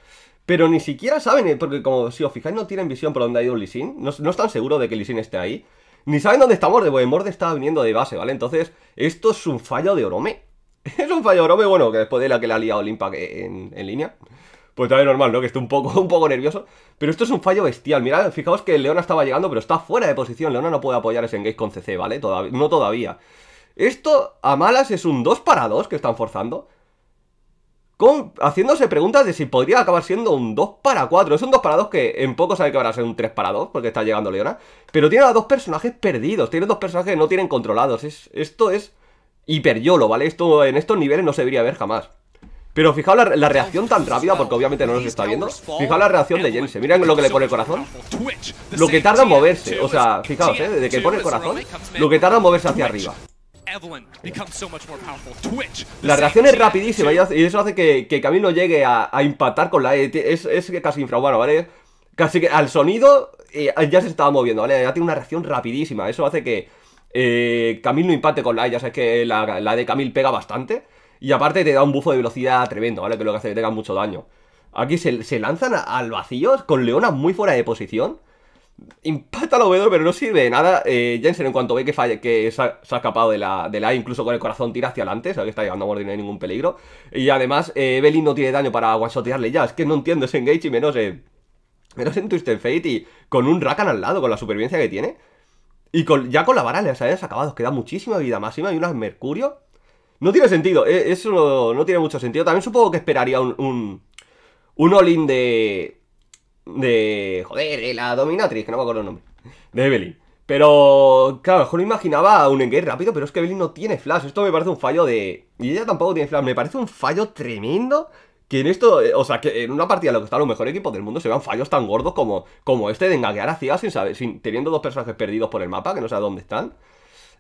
Pero ni siquiera saben, eh, porque como si os fijáis no tienen visión por dónde ha ido Lisin no, no están seguros de que Lisin esté ahí. Ni saben dónde está Morde, porque Morde está viniendo de base, ¿vale? Entonces, esto es un fallo de Orome. *laughs* es un fallo grave, bueno, que después de la que le ha liado el en, línea. Pues también normal, ¿no? Que esté un poco, *laughs* un poco nervioso. Pero esto es un fallo bestial. Mirad, fijaos que Leona estaba llegando, pero está fuera de posición. Leona no puede apoyar ese engage con CC, ¿vale? no todavía. Esto a malas es un 2 para 2 que están forzando. Con, haciéndose preguntas de si podría acabar siendo un 2 para 4. Es un 2 para 2 que en poco sabe que va a ser un 3 para 2 porque está llegando Leona. Pero tiene a dos personajes perdidos. Tiene dos personajes que no tienen controlados. esto es hiper yolo, ¿vale? Esto en estos niveles no se debería ver jamás. Pero fijaos la, reacción tan rápida, porque obviamente no nos está viendo. Fijaos la reacción de Jensen. ¿eh? Miren lo que le pone el corazón. Lo que tarda en moverse. O sea, fijaos, ¿eh? Desde que pone el corazón, lo que tarda en moverse hacia arriba. La reacción es rapidísima y eso hace que, que llegue a, impactar con la E. Es, que casi infrahumano, ¿vale? Casi que al sonido eh, ya se estaba moviendo, ¿vale? Ya tiene una reacción rapidísima. Eso hace que eh, Camille no impacte con la ya sabes que la, de Camille pega bastante. Y aparte te da un bufo de velocidad tremendo, ¿vale? Que lo que hace que tenga mucho daño. Aquí se, lanzan al vacío con Leona muy fuera de posición. Impacta al veo pero no sirve de nada. Eh, Jensen, en cuanto ve que, falle, que se ha, escapado de la, de incluso con el corazón tira hacia adelante, sabe que está llegando a morir, no hay ningún peligro. Y además, eh, no tiene daño para one ya. Es que no entiendo ese engage y menos, eh, menos en Twisted Fate y con un Rakan al lado, con la supervivencia que tiene. Y ya con la vara les habías acabado, queda muchísima vida máxima y unas mercurio. No tiene sentido, e, eso no, tiene mucho sentido. También supongo que esperaría un, un, un de... De... Joder, de la dominatriz, que no me acuerdo el nombre. De Evelyn. Pero, claro, mejor me imaginaba un engage rápido, pero es que Evelyn no tiene flash. Esto me parece un fallo de... Y ella tampoco tiene flash. Me parece un fallo tremendo que en esto, eh, o sea, que en una partida en la que están los mejores equipos del mundo se vean fallos tan gordos como, como este de engaguear a sin saber, sin, teniendo dos personajes perdidos por el mapa, que no sabe dónde están.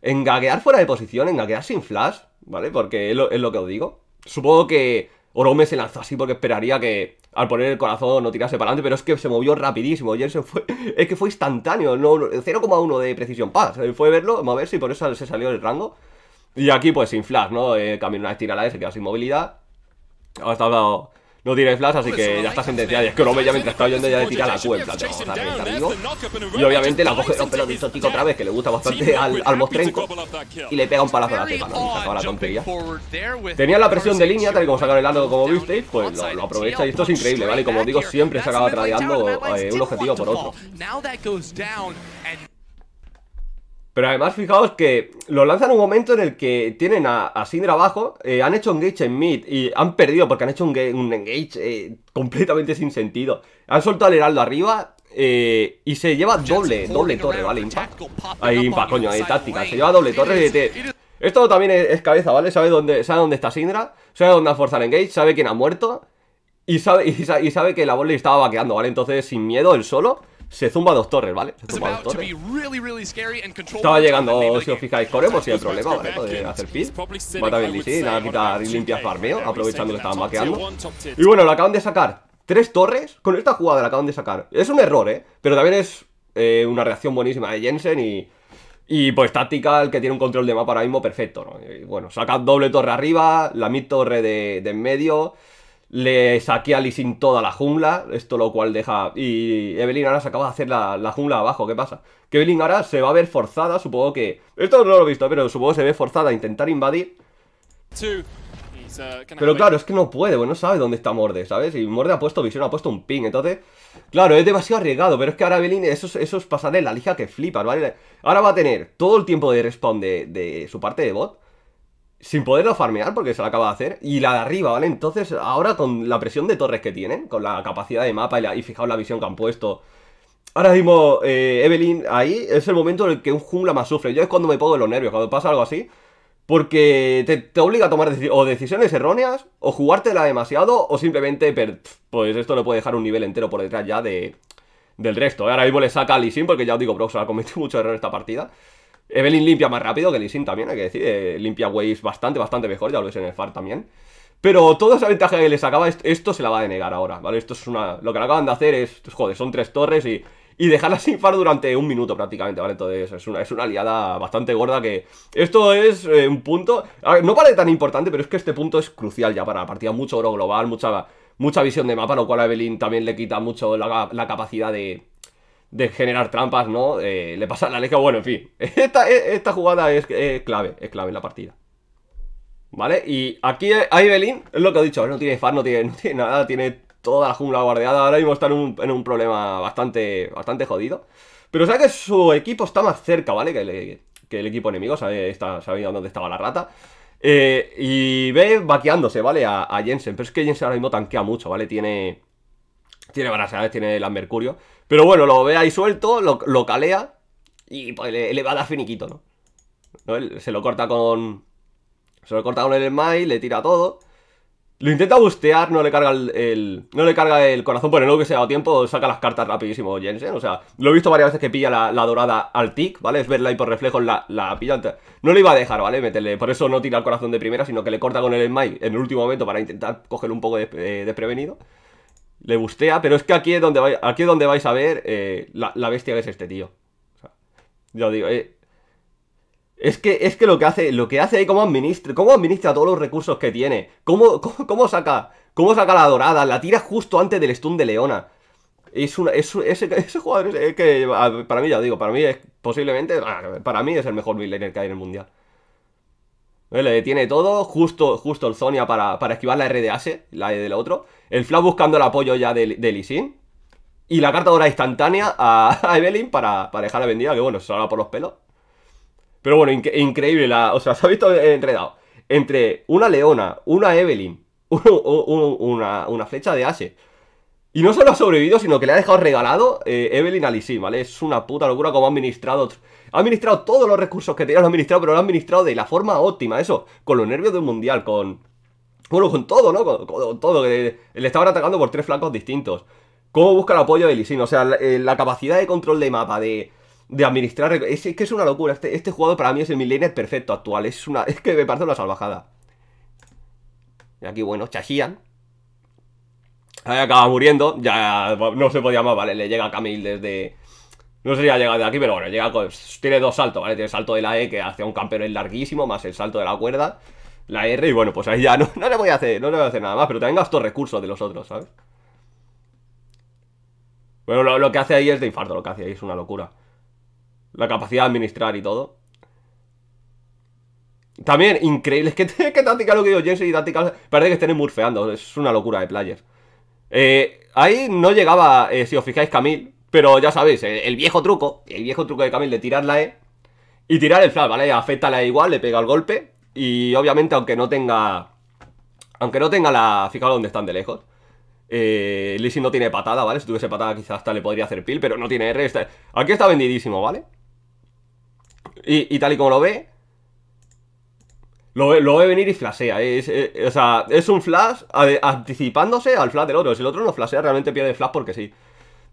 Engaguear fuera de posición, engaguear sin flash, ¿vale? Porque es lo, que os digo. Supongo que Orome se lanzó así porque esperaría que al poner el corazón no tirase para adelante, pero es que se movió rapidísimo. Jensen fue, *laughs* es que fue instantáneo, no, 0,1 de precisión paz. Fue verlo, a ver si por eso se salió del rango. Y aquí, pues sin flash, ¿no? Eh, camino una estirada, se quedó sin movilidad ha estado... No tiene flash, así pues que ya está sentenciada. Y es que obviamente ya mientras está oyendo ya le tira la cuenta Y obviamente la coge los pelos de otra vez, que le gusta bastante al, al mostrenco. Y le pega un palazo a la tepa, la tontería. Tenía la presión de línea, tal y como sacaron el lado como visteis, pues lo, aprovecha. Y esto es increíble, ¿vale? Y como digo, siempre se acaba tradeando eh, un objetivo por otro. Pero además, fijaos que lo lanzan en un momento en el que tienen a, Sindra abajo, eh, han hecho engage en mid y han perdido porque han hecho un, engage eh, completamente sin sentido. Han soltado al heraldo arriba eh, y se lleva doble, doble torre, ¿vale? Ahí, impa, coño, ahí táctica. Se lleva doble torre de... Esto también es, cabeza, ¿vale? Sabe dónde, sabe dónde está Sindra, sabe dónde ha forzado el engage, sabe quién ha muerto y sabe, y sabe, que la bola estaba vaqueando, ¿vale? Entonces, sin miedo, él solo... Se zumba dos torres, ¿vale? Se zumba torres. Estaba llegando, si os fijáis, corremos si el problema, ¿vale? Poder hacer peel. Mata bien sí, nada, quitar y limpiar farmeo, aprovechando que estaban maqueando. Y bueno, lo acaban de sacar. Tres torres con esta jugada la acaban de sacar. Es un error, ¿eh? Pero también es eh, una reacción buenísima de Jensen y... Y pues táctica, el que tiene un control de mapa ahora mismo perfecto, ¿no? bueno, saca doble torre arriba, la mid torre de, de en medio... Le saqué a Lee Sin toda la jungla, esto lo cual deja... Y Evelyn ahora se acaba de hacer la, la, jungla abajo, ¿qué pasa? Que Evelyn ahora se va a ver forzada, supongo que... Esto no lo he visto, pero supongo que se ve forzada a intentar invadir. Uh, pero claro, es que no puede, bueno, pues no sabe dónde está Morde, ¿sabes? Y Morde ha puesto visión, ha puesto un ping, entonces... Claro, es demasiado arriesgado, pero es que ahora Evelyn, eso, eso es pasarle la lija que flipas, ¿vale? Ahora va a tener todo el tiempo de respawn de su parte de bot sin poderlo farmear porque se lo acaba de hacer. Y la de arriba, ¿vale? Entonces, ahora con la presión de torres que tienen, con la capacidad de mapa y, la, fijaos la visión que han puesto. Ahora mismo, eh, Evelyn, ahí es el momento en el que un jungla más sufre. Yo es cuando me pongo los nervios, cuando pasa algo así. Porque te, obliga a tomar o decisiones erróneas, o jugártela demasiado, o simplemente, pues esto le puede dejar un nivel entero por detrás ya de, del resto. Ahora mismo le saca a Lee Sin porque ya os digo, Brox ha cometido *laughs* mucho error en esta partida. Evelyn limpia más rápido que Lissin también, hay que decir. Eh, limpia waves bastante, bastante mejor, ya lo ves en el FAR también. Pero toda esa ventaja que le sacaba, esto se la va a denegar ahora, ¿vale? Esto es una... Lo que acaban de hacer es, joder, son tres torres y, y dejarla sin far durante un minuto prácticamente, ¿vale? Entonces es una, es una aliada bastante gorda que... Esto es eh, un punto... no parece tan importante, pero es que este punto es crucial ya para la partida. Mucho oro global, mucha, mucha visión de mapa, lo cual a Evelyn también le quita mucho la capacidad de de generar trampas, ¿no? Eh, le pasa la leca, bueno, en fin. *laughs* E, esta, jugada es, clave, es clave en la partida. ¿Vale? Y aquí hay eh, Evelyn, es lo que he dicho, no tiene far, *laughs* no tiene, nada, tiene toda la jungla guardeada. Ahora mismo está en un, problema bastante, bastante jodido. Pero sabe que su equipo está más cerca, ¿vale? Que, que el equipo enemigo, sabe, está, sabía dónde estaba la rata. Eh, y ve vaqueándose, ¿vale? A, a, Jensen. Pero es que Jensen ahora mismo tanquea mucho, ¿vale? Tiene tiene tiene las mercurio. Pero bueno, lo ve ahí suelto, lo, calea y pues le, va a dar finiquito, ¿no? se lo corta con... Se lo corta con el smile, le tira todo. Lo intenta bustear, no le carga el, no le carga el corazón, por el lo que se ha dado tiempo saca las cartas rapidísimo Jensen. O sea, lo he visto varias veces que pilla la, dorada al tic, ¿vale? Es verla y por reflejo la, la pilla. No le iba a dejar, ¿vale? Meterle, por eso no tira el corazón de primera, sino que le corta con el smile en el último momento para intentar coger un poco de, eh, desprevenido le bustea, pero es que aquí es donde vais, aquí donde vais a ver eh, la, bestia que es este tío. O sea, yo digo, eh, es que, es que lo que hace, lo que hace ahí, cómo administra, cómo administra todos los recursos que tiene, *laughs* cómo, cómo, saca, cómo saca la dorada, la tira justo antes del stun de Leona. Es es, ese, jugador es, que, para mí, ya digo, para mí es posiblemente, ah, para mí es el mejor midlaner que hay en el mundial. Le detiene todo, justo, justo el Sonia para, para esquivar la R de Ase, la e del otro. El Flash buscando el apoyo ya de, de Lisin. Y la carta de hora instantánea a, Evelyn para, para dejarla vendida, que bueno, se salga por los pelos. Pero bueno, increíble O sea, se ha visto enredado. Entre una Leona, una Evelyn, *laughs* una, una, flecha de Ase. Y no solo ha sobrevivido, sino que le ha dejado regalado eh, Evelyn a Lisin, ¿vale? Es una puta locura como ha administrado ha administrado todos los recursos que tenía, lo ha administrado, pero lo ha administrado de la forma óptima, eso. Con los nervios del mundial, con... Bueno, con todo, ¿no? Con, todo, que le estaban atacando por tres flancos distintos. ¿Cómo busca el apoyo de Lisin O sea, eh, la, capacidad de control de mapa, de, de administrar... Es, que es una locura. Este, juego este jugador para mí es el millennial perfecto actual. Es, una, *laughs* es que me parece una salvajada. Y aquí, bueno, Chahian Ahí acaba muriendo. Ya no se podía más, vale. Le llega a Camille desde, no sé si ha llegado de aquí, pero bueno, llega tiene dos saltos, ¿vale? Tiene el salto de la E que hace un campeón larguísimo, más el salto de la cuerda, la R, y bueno, pues ahí ya *laughs* no, le voy a hacer, no le nada más, pero también gasto recursos de los otros, ¿sabes? Bueno, lo, que hace ahí es de infarto, lo que hace ahí es una locura. La capacidad de administrar y todo. También, increíble, *laughs* es que, que táctica lo que yo, Jensen y táctica... Parece que estén murfeando, es una locura de players. Eh, ahí no llegaba, eh, si os fijáis, Camille, pero ya sabéis, el viejo truco, el viejo truco de Camil de tirar la E y tirar el flash, ¿vale? Afecta la E igual, le pega el golpe y obviamente aunque no tenga... Aunque no tenga la... Fijaos donde están de lejos. Eh, Lisi no tiene patada, ¿vale? Si tuviese patada quizás hasta le podría hacer pil, pero no tiene R. Aquí está vendidísimo, ¿vale? Y, tal y como lo ve, lo, ve venir y flashea. Eh, ¿eh? o sea, es un flash anticipándose al flash del otro. Si el otro no flashea, realmente pierde flash porque sí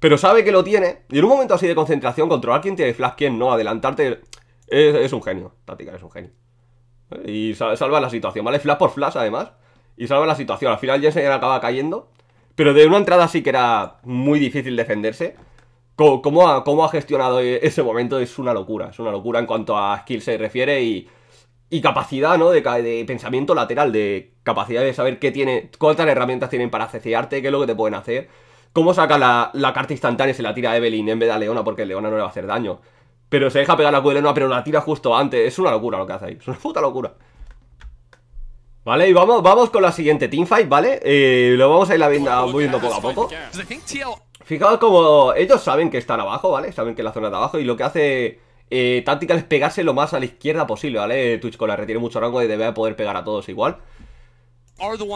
pero sabe que lo tiene. Y en un momento así de concentración, controlar quién tiene flash, quién no, adelantarte. Es, un genio, táctica, es un genio. Y salva la situación, ¿vale? Flash por flash, además. Y salva la situación. Al final Jensen acaba cayendo. Pero de una entrada sí que era muy difícil defenderse. cómo, ha, gestionado e-, ese momento es una locura. Es una locura en cuanto a skill se refiere y, capacidad, ¿no? De, pensamiento lateral, de capacidad de saber qué tiene, cuántas herramientas tienen para ceciarte, qué es lo que te pueden hacer cómo saca la, carta instantánea y se la tira a Evelyn en vez de a Leona porque Leona no le va a hacer daño. Pero se deja pegar la Q de Leona, pero la tira justo antes. Es una locura lo que hace ahí. Es una puta locura. Vale, y vamos, vamos con la siguiente teamfight, ¿vale? Eh, lo vamos a ir la viendo, poco a poco. Fijaos como ellos saben que están abajo, ¿vale? Saben que la zona de abajo y lo que hace eh, táctica es pegarse lo más a la izquierda posible, ¿vale? Eh, Twitch con la retiene mucho rango y debe poder pegar a todos igual.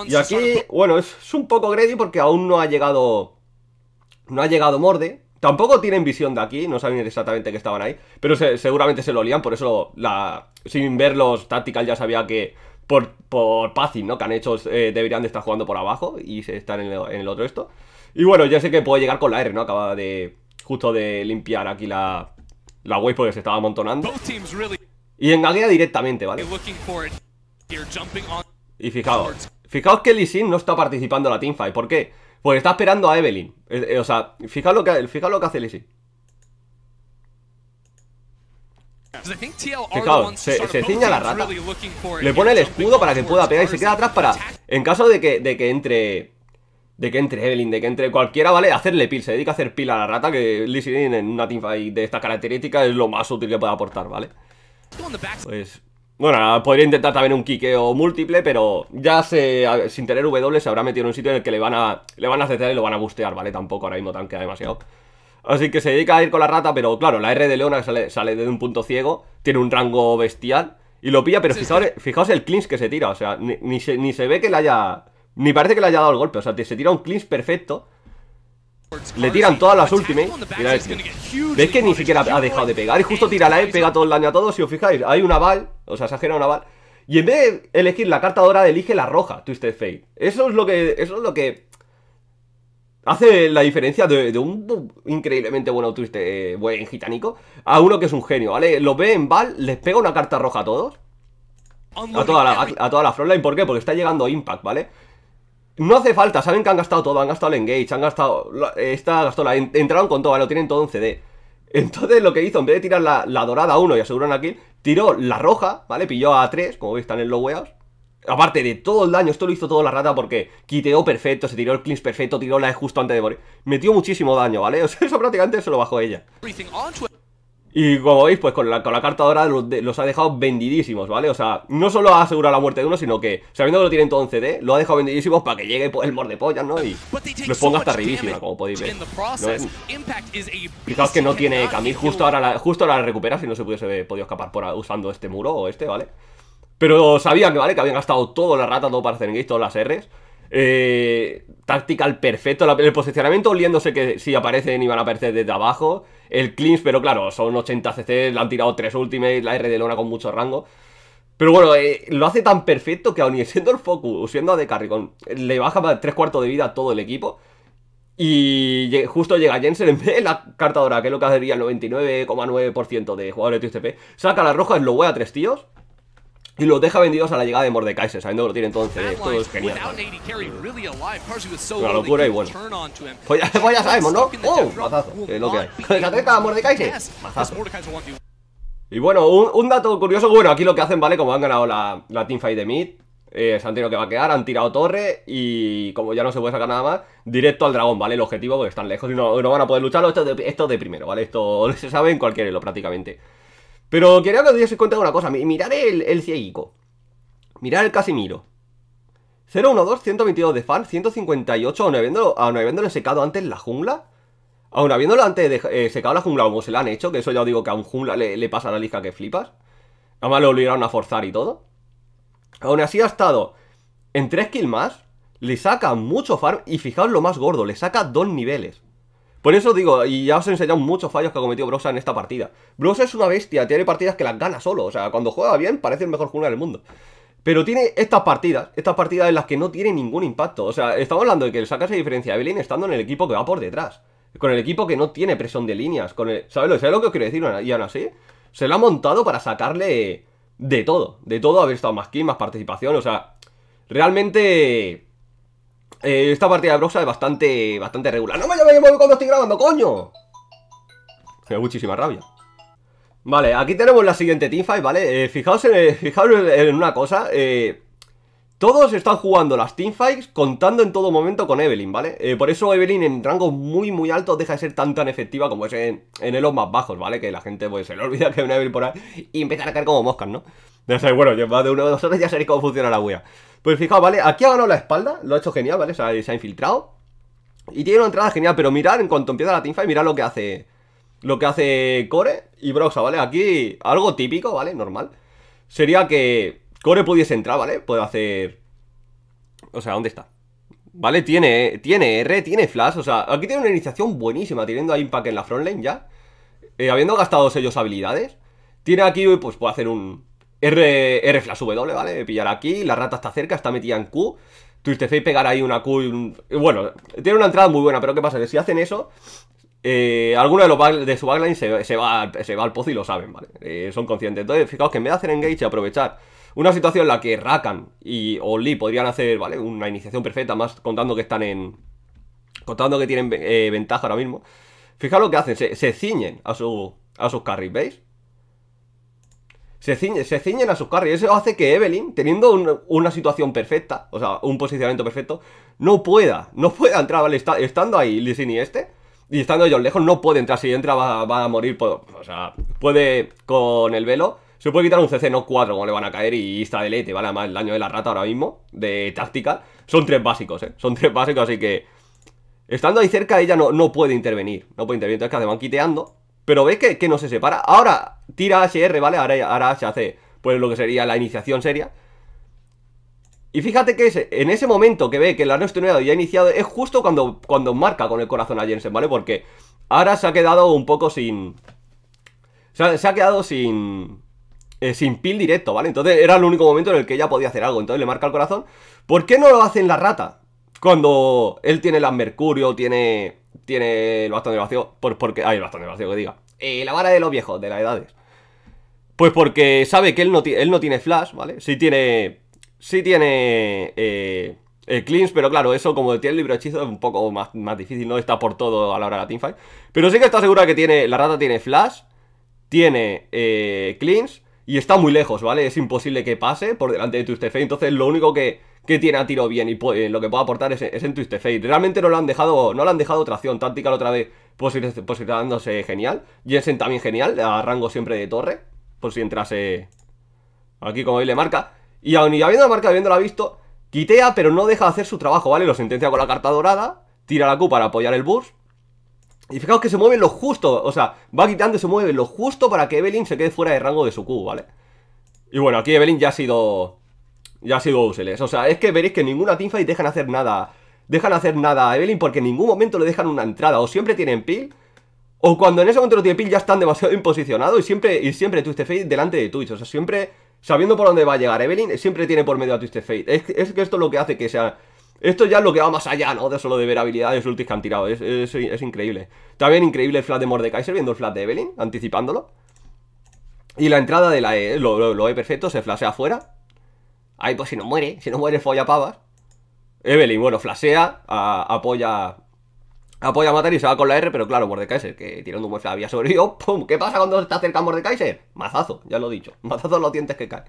Y aquí, bueno, es un poco greedy porque aún no ha llegado no ha llegado Morde. Tampoco tienen visión de aquí, no saben exactamente que estaban ahí. Pero seguramente se lo olían, por eso la, sin verlos los Tactical ya sabía que por, por passing, ¿no? Que han hecho, eh, deberían de estar jugando por abajo y se están en el, otro esto. Y bueno, ya sé que puede llegar con la R, ¿no? Acaba de justo de limpiar aquí la, la wave porque se estaba amontonando. Y engaguea directamente, ¿vale? Y fijaos, fijaos que Lee no está participando en la teamfight. ¿Por qué? Pues está esperando a Evelyn. Eh, o sea, fijaos lo que, lo que hace Lizzie. Fijaos, se, ciña la rata Le pone el escudo para que pueda pegar y se queda atrás para En caso de que, de que entre De que entre Evelyn, de que entre cualquiera, ¿vale? Hacerle pil, se dedica a hacer pil a la rata Que Lizzie en una teamfight de esta característica Es lo más útil que puede aportar, ¿vale? Pues bueno, ah, podría intentar también un quiqueo múltiple, pero ya se, sin tener W se habrá metido en un sitio en el que le van a le van a aceptar y lo van a bustear, ¿vale? Tampoco ahora mismo tanquea demasiado. Así que se dedica a ir con la rata, pero claro, la R de Leona sale, sale un punto ciego, tiene un rango bestial y lo pilla, pero sí, fijaos, el clinch que se tira, o sea, ni, ni, se, ve que le haya... Ni parece que le haya dado el golpe, o sea, se tira un clinch perfecto le tiran todas las ultimates. Mira este. ¿Ves que ni siquiera ha dejado de pegar? Y justo tira la E, pega todo el daño a todos. Si os fijáis, hay una val. O sea, se ha generado una val. Y en vez de elegir la carta dorada, elige la roja, Twisted Fate. Eso es lo que. Eso es lo que. Hace la diferencia de, un increíblemente bueno Twisted, eh, buen gitánico a uno que es un genio, ¿vale? Lo ve en Val, les pega una carta roja a todos. A toda la, a, toda la frontline, ¿por qué? Porque está llegando Impact, ¿vale? No hace falta, saben que han gastado todo, han gastado el engage, han gastado... Esta gastó la... Entraron con todo, lo tienen todo en CD. Entonces lo que hizo, en vez de tirar la, dorada a 1 y asegurar una kill, tiró la roja, ¿vale? Pilló a 3, como veis están en los weas. Aparte de todo el daño, esto lo hizo toda la rata porque quiteó perfecto, se tiró el cleanse perfecto, tiró la E justo antes de morir. Metió muchísimo daño, ¿vale? *laughs* O sea, eso prácticamente se lo bajó ella. Y como veis, pues con la, con la carta ahora los, ha dejado vendidísimos, ¿vale? O sea, no solo ha asegurado la muerte de uno, sino que, sabiendo que lo tienen todo en CD, lo ha dejado vendidísimos para que llegue el mordepollas, ¿no? Y los ponga hasta arribísima, como podéis ver. Fijaos que no tiene Camille, justo ahora la, justo la recupera si no se pudiese podido escapar por, usando este muro o este, ¿vale? Pero sabían que, ¿vale? Que habían gastado toda la rata, todo para hacer hacer todas las R's. Eh, al perfecto, el posicionamiento oliéndose que si aparecen iban a aparecer desde abajo el clinch, pero claro, son 80 CC, le han tirado 3 ultimate, la R de Lona con mucho rango. Pero bueno, eh, lo hace tan perfecto que aun siendo el focus, siendo a de carry, le baja más 3 cuartos de vida a todo el equipo. Y justo llega Jensen *laughs* en vez de la carta dorada, que es lo que haría el 99,9% de jugadores de TCP, saca la roja, lo a tres tíos y los deja vendidos a la llegada de Mordekaiser, sabiendo que lo tiene entonces. Esto es genial. Una locura y bueno. Pues ya, pues sabemos, ¿no? ¡Oh! Mazazo. Es Mordekaiser! Mazazo. Y bueno, un, dato curioso. Bueno, aquí lo que hacen, ¿vale? Como han ganado la, la teamfight de mid, eh, se han tenido que quedar han tirado torre y como ya no se puede sacar nada más, directo al dragón, ¿vale? El objetivo porque están lejos y no, van a poder lucharlo. Esto es de, primero, ¿vale? Esto *laughs* se sabe en cualquier lo prácticamente. Pero quería que os dieseis cuenta de una cosa. Mirad el, el Cieguico. Mirad el Casimiro. 0-1-2, 122 de fan, 158, aun habiéndolo, secado antes la jungla. Aun habiéndolo antes eh, secado la jungla como se la han hecho, que eso ya os digo que a un jungla le, le pasa la lija que flipas. Además lo obligaron a forzar y todo. Aún así ha estado en 3 kills más, le saca mucho farm y fijaos lo más gordo, le saca dos niveles. Por eso digo, y ya os he enseñado muchos fallos que ha cometido Brosa en esta partida. Brosa es una bestia, tiene partidas que las gana solo. O sea, cuando juega bien, parece el mejor jugador del mundo. Pero tiene estas partidas, estas partidas en las que no tiene ningún impacto. O sea, estamos hablando de que le esa diferencia de Evelyn estando en el equipo que va por detrás. Con el equipo que no tiene presión de líneas. Con el, ¿sabes, lo, que os quiero decir? Y aún así, se la ha montado para sacarle de todo. De todo, haber estado más que más participación. O sea, realmente eh, esta partida de Broxa es bastante, bastante regular. ¡No me móvil cuando estoy grabando, coño! Me da muchísima rabia. Vale, aquí tenemos la siguiente teamfight, ¿vale? Eh, fijaos, en, en una cosa. Eh, todos están jugando las teamfights contando en todo momento con Evelyn, ¿vale? por eso Evelyn en rangos muy muy altos deja de ser tan tan efectiva como es en, en elos más bajos, ¿vale? Que la gente pues se le olvida que hay una Evelyn por ahí y empieza a caer como moscas, ¿no? sabéis, bueno, yo de uno de y ya sabéis cómo funciona la wea. Pues fijaos, ¿vale? Aquí ha ganado la espalda, lo ha hecho genial, ¿vale? O sea, se ha infiltrado. Y tiene una entrada genial, pero mirad en cuanto empieza la teamfight, mirad lo que hace... Lo que hace Core y Broxa, ¿vale? Aquí algo típico, ¿vale? Normal. Sería que Core pudiese entrar, ¿vale? Puede hacer... O sea, ¿dónde está? ¿Vale? Tiene, tiene R, tiene Flash, o sea, aquí tiene una iniciación buenísima, teniendo a Impact en la frontlane ya. Eh, habiendo gastado sellos habilidades. Tiene aquí, pues puede hacer un, R, R flash W, ¿vale? Pillar aquí, la rata está cerca, está metida en Q. Twistefei pegar ahí una Q y un... Bueno, tiene una entrada muy buena, pero ¿qué pasa? Que si hacen eso, eh, alguno de, los de su backline se, va, se va al pozo y lo saben, ¿vale? Eh, son conscientes. Entonces, fijaos que me vez de hacer engage y aprovechar una situación en la que Rakan y Oli podrían hacer, ¿vale? Una iniciación perfecta, más contando que están en... Contando que tienen eh, ventaja ahora mismo. Fijaos lo que hacen, se, ciñen a, a sus carries, ¿veis? se, ciñen, a sus carries. Eso hace que Evelyn, teniendo una situación perfecta, o sea, un posicionamiento perfecto, no pueda, no pueda entrar, ¿vale? estando ahí Lisini este, y estando ellos lejos, no puede entrar. Si entra, va, a morir. Pues, o sea, puede con el velo. Se puede quitar un CC, no 4, como le van a caer. Y está de va ¿vale? Además, el daño de la rata ahora mismo, de táctica. Son tres básicos, ¿eh? Son tres básicos, así que. Estando ahí cerca, ella no, no puede intervenir. No puede intervenir. Entonces, que van quiteando. Pero ve que, que no se separa. Ahora, tira HR, ¿vale? Ahora, ahora se hace, pues, lo que sería la iniciación seria. Y fíjate que en ese momento que ve que la han nevado y ha iniciado, es justo cuando, cuando marca con el corazón a Jensen, ¿vale? Porque ahora se ha quedado un poco sin... Se ha, quedado sin... Eh, sin pil directo, ¿vale? Entonces era el único momento en el que ella podía hacer algo. Entonces le marca el corazón. ¿Por qué no lo hace en la rata? Cuando él tiene La mercurio, tiene... Tiene el bastón de vacío. Por, porque... hay el bastón de vacío que diga. Eh, la vara de los viejos, de las edades. Pues porque sabe que él no, él no tiene flash, ¿vale? Sí tiene... Sí tiene... Eh, eh cleans, pero claro, eso como tiene el libro hechizo es un poco más, más, difícil, no está por todo a la hora de la teamfight. Pero sí que está segura que tiene, la rata tiene flash, tiene eh, cleans y está muy lejos, ¿vale? Es imposible que pase por delante de Twisted Fate, entonces lo único que, tiene a tiro bien y lo que puede aportar es, es en Twisted Fate. Realmente no lo han dejado, no lo han dejado tracción táctica la otra vez, dándose genial. Jensen también genial, a rango siempre de torre si entrase aquí como él le marca. Y aún y habiendo la marca, habiéndola visto, quitea, pero no deja de hacer su trabajo, ¿vale? Lo sentencia con la carta dorada, tira la Q para apoyar el burst. Y fijaos que se mueve lo justo, o sea, va quitando, se mueve lo justo para que Evelyn se quede fuera de rango de su Q, ¿vale? Y bueno, aquí Evelyn ya ha sido... Ya ha sido useless, o sea, es que veréis que ninguna y dejan hacer nada... Dejan hacer nada a Evelyn porque en ningún momento le dejan una entrada, o siempre tienen pil o cuando en ese momento los tiene ya están demasiado imposicionados y siempre, y siempre Twisted Fate delante de Twitch. O sea, siempre sabiendo por dónde va a llegar Evelyn, siempre tiene por medio a Twisted Fate. Es, que esto es lo que hace que sea... Esto ya es lo que va más allá, ¿no? De solo de ver habilidades ultis que han tirado. Es, increíble. También increíble el flat de Mordekaiser viendo el flat de Evelyn, anticipándolo. Y la entrada de la E, lo, lo, e perfecto, se flasea afuera. Ahí pues si no muere, si no muere folla pavas. Evelyn, bueno, flasea, apoya Apoya a matar y se va con la R, pero claro, Mordekaiser, que tirando un buen había sobrevivido. *laughs* ¡Pum! ¿Qué pasa cuando está de Mordekaiser? Mazazo, ya lo he dicho. Mazazo los dientes que cae.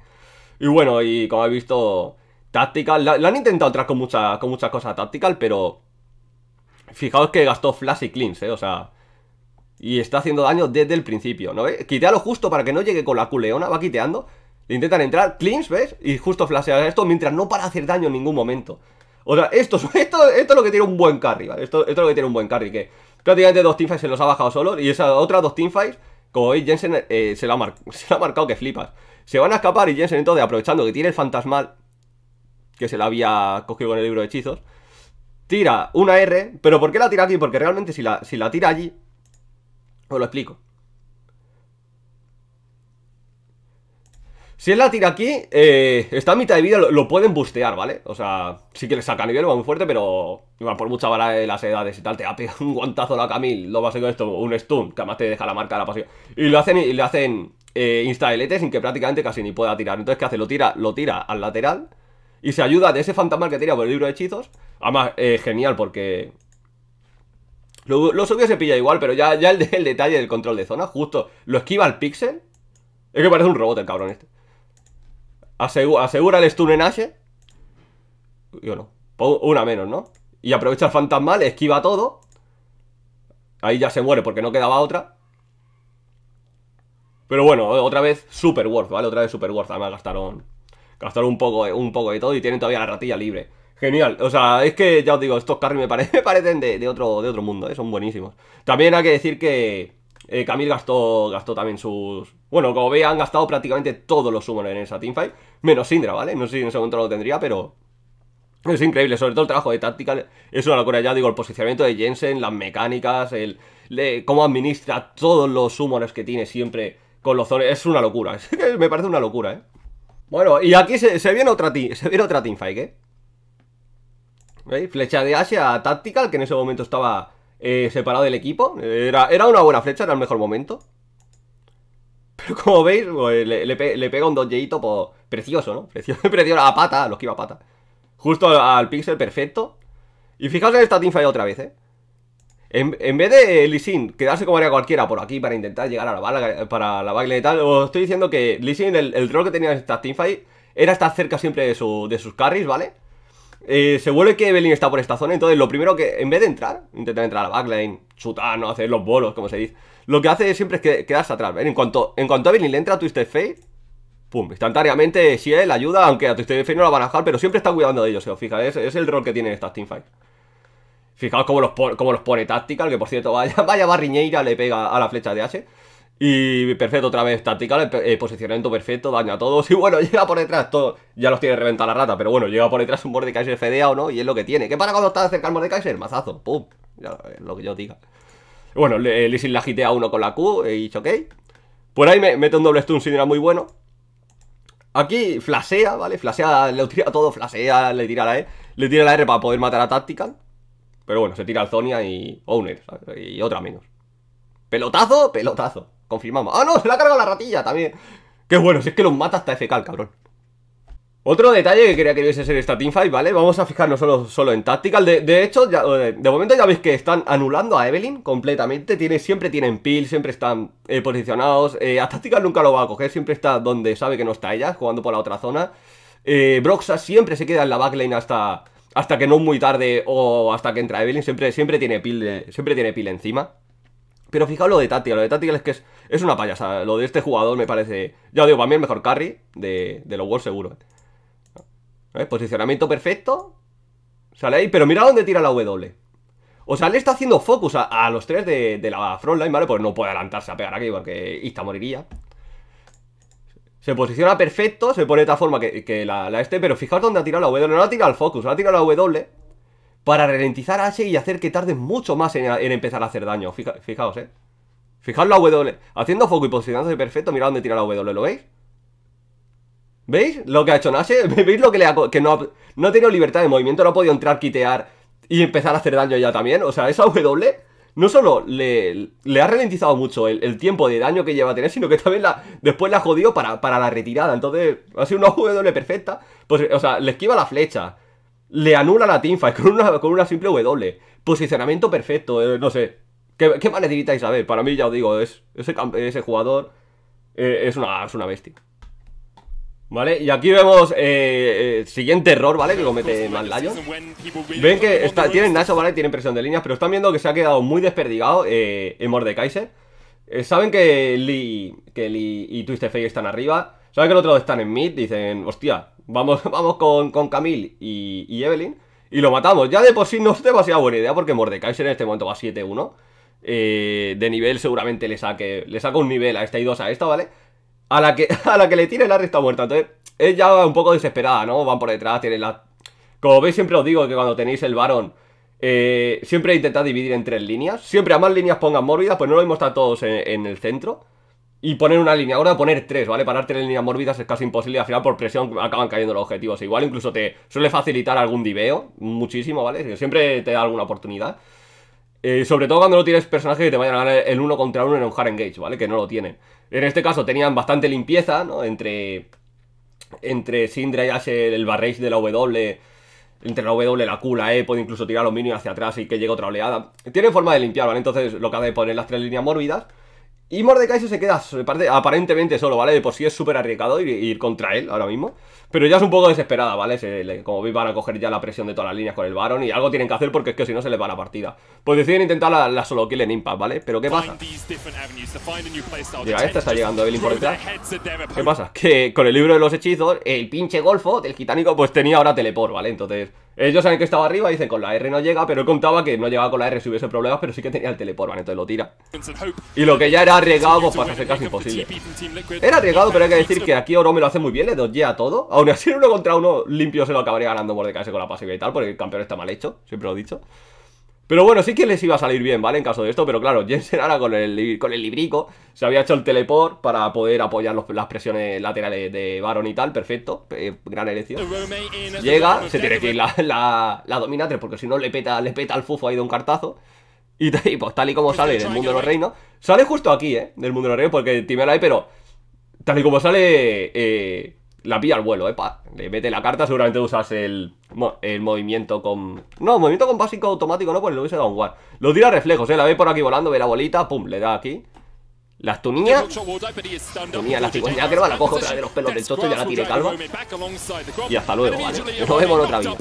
Y bueno, y como he visto, Tactical. La, han intentado entrar con, mucha, con muchas cosas Tactical, pero. Fijaos que gastó Flash y Cleans, ¿eh? O sea. Y está haciendo daño desde el principio, ¿no ves? Quitea justo para que no llegue con la culeona, va quiteando. Le intentan entrar, Cleans, ¿ves? Y justo flashea esto mientras no para hacer daño en ningún momento. O sea, *laughs* esto, es lo que tiene un buen carry, ¿vale? Esto, es lo que tiene un buen carry, que prácticamente dos teamfights se los ha bajado solo y esa otra dos teamfights, como veis, Jensen eh, *laughs* se, la ha marcado que flipas. Se van a escapar y Jensen entonces, aprovechando que tiene el fantasmal, que se la había cogido con el libro de hechizos, tira una R, pero ¿por qué la tira aquí? Porque realmente si la, si la tira allí, os lo explico. Si él la tira aquí, eh, está a mitad de vida, lo, pueden bustear, ¿vale? O sea, sí que le saca nivel, va muy fuerte, pero Igual, por mucha bala de las edades y tal, te ha un guantazo la Camille, lo va a esto, un stun, que además te deja la marca de la pasión. Y lo hacen, y le hacen eh, sin que prácticamente casi ni pueda tirar. Entonces, ¿qué hace? Lo tira, lo tira al lateral y se ayuda de ese fantasma que tira por el libro de hechizos. Además, eh, genial porque lo, lo se pilla igual, pero ya, ya el, el, detalle del control de zona, justo lo esquiva el pixel. Es que parece un robot el cabrón este asegura el stun en Yo no. una menos, ¿no? Y aprovecha el fantasmal, esquiva todo. Ahí ya se muere porque no quedaba otra. Pero bueno, otra vez super worth, ¿vale? Otra vez super worth. Además gastaron, gastaron un, poco, eh, un poco de todo y tienen todavía la ratilla libre. Genial, o sea, es que ya os digo, estos carries me, *laughs* parecen de, otro, de otro mundo, ¿eh? son buenísimos. También hay que decir que, eh, Camille gastó, gastó también sus... Bueno, como veis, han gastado prácticamente todos los humores en esa teamfight. Menos Syndra, ¿vale? No sé si en ese momento lo tendría, pero... Es increíble, sobre todo el trabajo de táctica. Es una locura, ya digo, el posicionamiento de Jensen, las mecánicas, el, cómo administra todos los humores que tiene siempre con los zones. Es una locura, *laughs* me parece una locura, ¿eh? Bueno, y aquí se, viene otra se viene otra teamfight, ¿eh? ¿Veis? Flecha de Asia a Tactical, que en ese momento estaba eh, separado del equipo. Era, era, una buena flecha, era el mejor momento. Pero como veis, pues, le, pega un donjeito pues, precioso, ¿no? Precioso, *laughs* precioso, a pata, los que iba a pata. Justo al, pixel perfecto. Y fijaos en esta teamfight otra vez, ¿eh? En, vez de eh, Lee quedarse como haría cualquiera por aquí para intentar llegar a la bala, para la baile y tal, os estoy diciendo que Lee el, rol que tenía en esta teamfight, era estar cerca siempre de, su, de sus carries, ¿vale? Eh, se vuelve que Evelyn está por esta zona, entonces lo primero que, en vez de entrar, intentar entrar a la backline, chutar, no hacer los bolos, como se dice, lo que hace siempre es que quedas atrás. En cuanto, en cuanto a Evelyn le entra a Twisted Fate, pum, instantáneamente si él ayuda, aunque a Twisted Fate no la van a dejar, pero siempre está cuidando de ellos, se os es, el rol que tienen estas teamfights. Fijaos cómo los, como los pone táctica, que por cierto, vaya, *laughs* vaya barriñeira le pega a la flecha de H. Y perfecto, otra vez táctica, eh, posicionamiento perfecto, daña a todos. *laughs* Y bueno, llega por detrás, todo, ya los tiene reventada la rata, pero bueno, llega por detrás un borde Kaiser fedea o no, y es lo que tiene. ¿Qué para cuando está cerca el borde Kaiser? Mazazo, pum, ya es lo que yo diga. Bueno, eh, Lissin la gitea uno con la Q, he dicho ok. Por ahí me mete un doble stun sin era muy bueno. Aquí flasea, ¿vale? Flasea, le tira todo, flasea, le tira la E. Le tira la R para poder matar a Tactical. Pero bueno, se tira al Zonia y Owner, Y otra menos. Pelotazo, pelotazo. Confirmamos. ¡Ah, no! ¡Se la ha cargado la ratilla también! ¡Qué bueno! Si es que los mata hasta FK cabrón. Otro detalle que quería que viese ser esta teamfight, ¿vale? Vamos a fijarnos solo, solo en Tactical. De, hecho, de, momento ya veis que están anulando a Evelyn completamente. Tiene, siempre tienen peel, siempre están eh, posicionados. Eh, a Tactical nunca lo va a coger, siempre está donde sabe que no está ella, jugando por la otra zona. Eh, Broxa siempre se queda en la backlane hasta, hasta que no es muy tarde o hasta que entra Evelyn. Siempre, tiene peel, siempre tiene peel encima. Pero fijaos lo de Tati, lo de Tati es que es, es una payasa. Lo de este jugador me parece, ya digo, para mí el mejor carry de, de los World seguro. ¿eh? Posicionamiento perfecto. Sale ahí, pero mira dónde tira la W. O sea, le está haciendo focus a, los tres de, la frontline, ¿vale? Pues no puede adelantarse a pegar aquí porque está moriría. Se posiciona perfecto, se pone de tal forma que, la, este, pero fijaos dónde ha tirado la W. No la ha tirado al focus, la ha tirado la W para ralentizar a H y hacer que tarde mucho más en, empezar a hacer daño. fijaos, eh. Fijaos la W. Haciendo foco y posicionándose perfecto, mirad dónde tira la W, ¿lo veis? ¿Veis lo que ha hecho Nash? *laughs* ¿Veis lo que le ha... que no ha, tenido libertad de movimiento, no ha podido entrar, quitear y empezar a hacer daño ya también? O sea, esa W no solo le, ha ralentizado mucho el, tiempo de daño que lleva a tener, sino que también después la ha jodido para, para la retirada. Entonces, ha sido una W perfecta. Pues, o sea, le esquiva la flecha le anula la teamfight con una, con una simple W. Posicionamiento perfecto, eh, no sé. ¿Qué, ¿Qué, más saber? Para mí, ya os digo, es, ese, jugador eh, es, una, es una bestia. ¿Vale? Y aquí vemos el eh, siguiente error, ¿vale? Que comete Mad Lion. Ven que está, tienen Nacho, ¿vale? Tienen presión de líneas, pero están viendo que se ha quedado muy desperdigado en Mordekaiser. Saben que Lee, que Lee y Twisted Fate están arriba sabes que los otros están en mid, dicen, hostia, vamos, *laughs* vamos con, con Camille y, y, Evelyn y lo matamos. Ya de por sí no es demasiada buena idea porque Mordekaiser en este momento va 7-1. Eh, de nivel seguramente le saque, le saca un nivel a esta y dos a esta, ¿vale? A la que, *laughs* a la que le tire la resta muerta. Entonces, ella va un poco desesperada, ¿no? Van por detrás, tienen la... Como veis, siempre os digo que cuando tenéis el varón, eh, siempre intentad dividir en tres líneas. Siempre a más líneas pongan mórbidas, pues no lo hemos a todos en, en el centro y poner una línea. Ahora poner tres, ¿vale? Parar en líneas mórbidas es casi imposible. Al final, por presión, acaban cayendo los objetivos. Igual incluso te suele facilitar algún diveo muchísimo, ¿vale? Siempre te da alguna oportunidad. Eh, sobre todo cuando no tienes personajes que te vayan a ganar el uno contra uno en un hard engage, ¿vale? Que no lo tienen. En este caso tenían bastante limpieza, ¿no? Entre. Entre Sindra y hacer el barrage de la W. Entre la W, la Q, eh E, puede incluso tirar los minions hacia atrás y que llegue otra oleada. Tiene forma de limpiar, ¿vale? Entonces lo que hace es poner las tres líneas mórbidas. Y Mordecai se queda aparentemente solo, ¿vale? De por sí es súper arriesgado ir, ir, contra él ahora mismo. Pero ya es un poco desesperada, ¿vale? como veis van a coger ya la presión de todas las líneas con el Baron y algo tienen que hacer porque es que si no se les va la partida. Pues deciden intentar la, solo kill en Impact, ¿vale? Pero ¿qué pasa? Mira, esta, está llegando Evelyn por ¿Qué pasa? Que con el libro de los hechizos, el pinche Golfo del Gitánico pues tenía ahora teleport, ¿vale? Entonces... Ellos saben que estaba arriba y dicen con la R no llega, pero él contaba que no llegaba con la R si hubiese problemas, pero sí que tenía el teleport, ¿vale? Entonces lo tira. Y lo que ya era arriesgado, pues pasa a ser casi imposible. Era arriesgado, pero hay que decir que aquí Oro me lo hace muy bien, le doy a todo aún así uno contra uno limpio se lo acabaría ganando por decaerse con la pasiva y tal, porque el campeón está mal hecho, siempre lo he dicho. Pero bueno, sí que les iba a salir bien, ¿vale? En caso de esto, pero claro, Jensen ahora con el, con el librico se había hecho el teleport para poder apoyar las presiones laterales de Baron y tal, perfecto, eh, gran elección. Llega, se tiene que ir la, la, la porque si no le peta, le peta al fufo ahí de un cartazo. Y, pues tal y como sale del mundo de los reinos, sale justo aquí, ¿eh? Del mundo de los reinos porque Timela pero tal y como sale... Eh, la pilla al vuelo, eh. Pa. Le mete la carta, seguramente usas el, el movimiento con. No, movimiento con básico automático, no, pues lo hubiese dado guard Lo tira reflejos, eh. La ve por aquí volando, ve la bolita, pum, le da aquí. las tunillas. Tunillas, las cigüeñas, que no la cojo otra de los pelos del tocho y ya la tiré calva Y hasta luego, vale. Nos vemos en otra vida.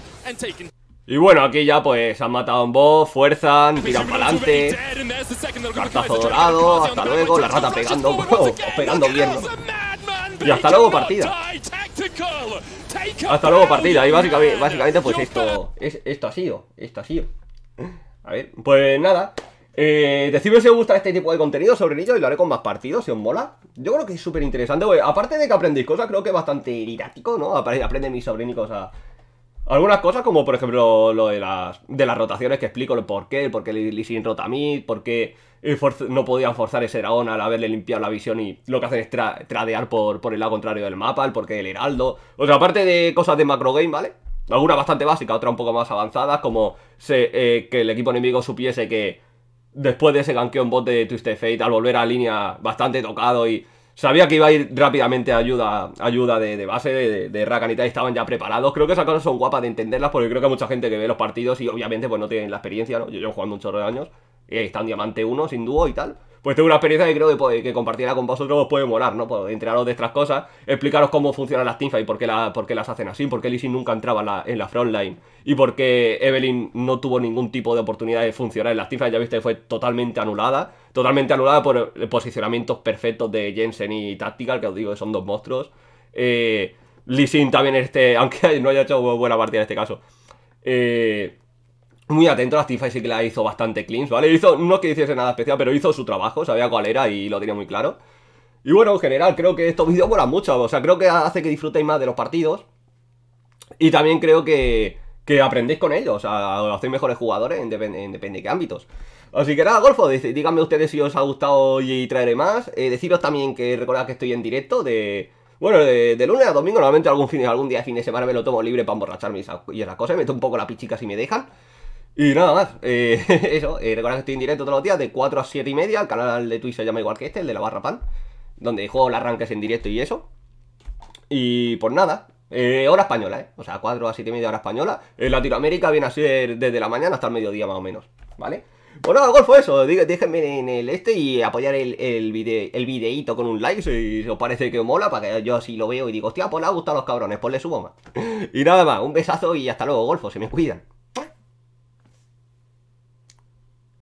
Y bueno, aquí ya pues han matado a un boss, fuerzan, tiran para adelante. Cartazo dorado, hasta luego, la rata pegando, *laughs* Pegando bien. Y hasta luego partida. Hasta luego partida. Y básicamente, pues esto, es, esto ha sido. Esto ha sido. A ver, pues nada. Eh, si os gusta este tipo de contenido sobre y lo haré con más partidos, si os mola. Yo creo que es súper interesante, aparte de que aprendéis cosas, creo que es bastante didáctico, ¿no? Aprenden mis y a algunas cosas como por ejemplo lo de las, de las rotaciones que explico el por qué, el por qué Lissin rota a mí, por qué no podían forzar ese dragón al haberle limpiado la visión y lo que hacen es tradear por, por el lado contrario del mapa, el porqué del heraldo. Otra aparte de cosas de macro game, ¿vale? Algunas bastante básica, otra un poco más avanzada, como se, eh, que el equipo enemigo supiese que después de ese ganqueo en bot de Twisted Fate, al volver a línea bastante tocado y Sabía que iba a ir rápidamente a ayuda, ayuda de, base de, de Rakan y estaban ya preparados. Creo que esas cosas son guapas de entenderlas porque creo que hay mucha gente que ve los partidos y obviamente pues no tienen la experiencia, Yo llevo jugando un chorro de años y eh, está en Diamante 1 sin dúo y tal. Pues tengo una experiencia que creo que, con vosotros os puede molar, ¿no? Pues, entrenaros de estas cosas, explicaros cómo funcionan las teamfights, por, qué la, por qué las hacen así, por qué nunca entraba en la, frontline y por qué Evelyn no tuvo ningún tipo de oportunidad de funcionar en las teamfights. Ya viste fue totalmente anulada, totalmente anulada por posicionamientos perfectos de Jensen y Tactical, que os digo que son dos monstruos. Eh, también este, *laughs* aunque no haya hecho buena partida en este caso. Eh, muy atento, Actify sí que la hizo bastante cleans, ¿vale? Hizo, no que hiciese nada especial, pero hizo su trabajo, sabía cuál era y lo tenía muy claro. Y bueno, en general, creo que estos vídeos molan mucho, o sea, creo que hace que disfrutéis más de los partidos. Y también creo que, que aprendéis con ellos, O sea hacéis mejores jugadores, en, depende, de qué ámbitos. Así que nada, Golfo, díganme ustedes si os ha gustado y traeré más. Eh, deciros también que recordad que estoy en directo de... Bueno, de, lunes a domingo, normalmente algún, fin, algún día de fin de semana me lo tomo libre para emborracharme y esas, y Me Meto un poco la pichica si me dejan. Y nada más, eh, *laughs* eso, eh, que estoy en directo todos los días de 4 a 7 y media, el canal de Twitch se llama igual que este, el de la barra pan, donde juego las arranques en directo y eso. Y pues nada, eh, hora española, ¿eh? O sea, 4 a 7 y media hora española. En Latinoamérica viene a ser desde la mañana hasta el mediodía más o menos, ¿vale? Bueno, golfo, golfo, eso. Déjenme en el este y apoyar el, el, el videíto con un like si os parece que os mola, para que yo así lo veo y digo, hostia, pues le ha gustado a los cabrones, pues le subo más. *laughs* y nada más, un besazo y hasta luego, Golfo, se me cuidan.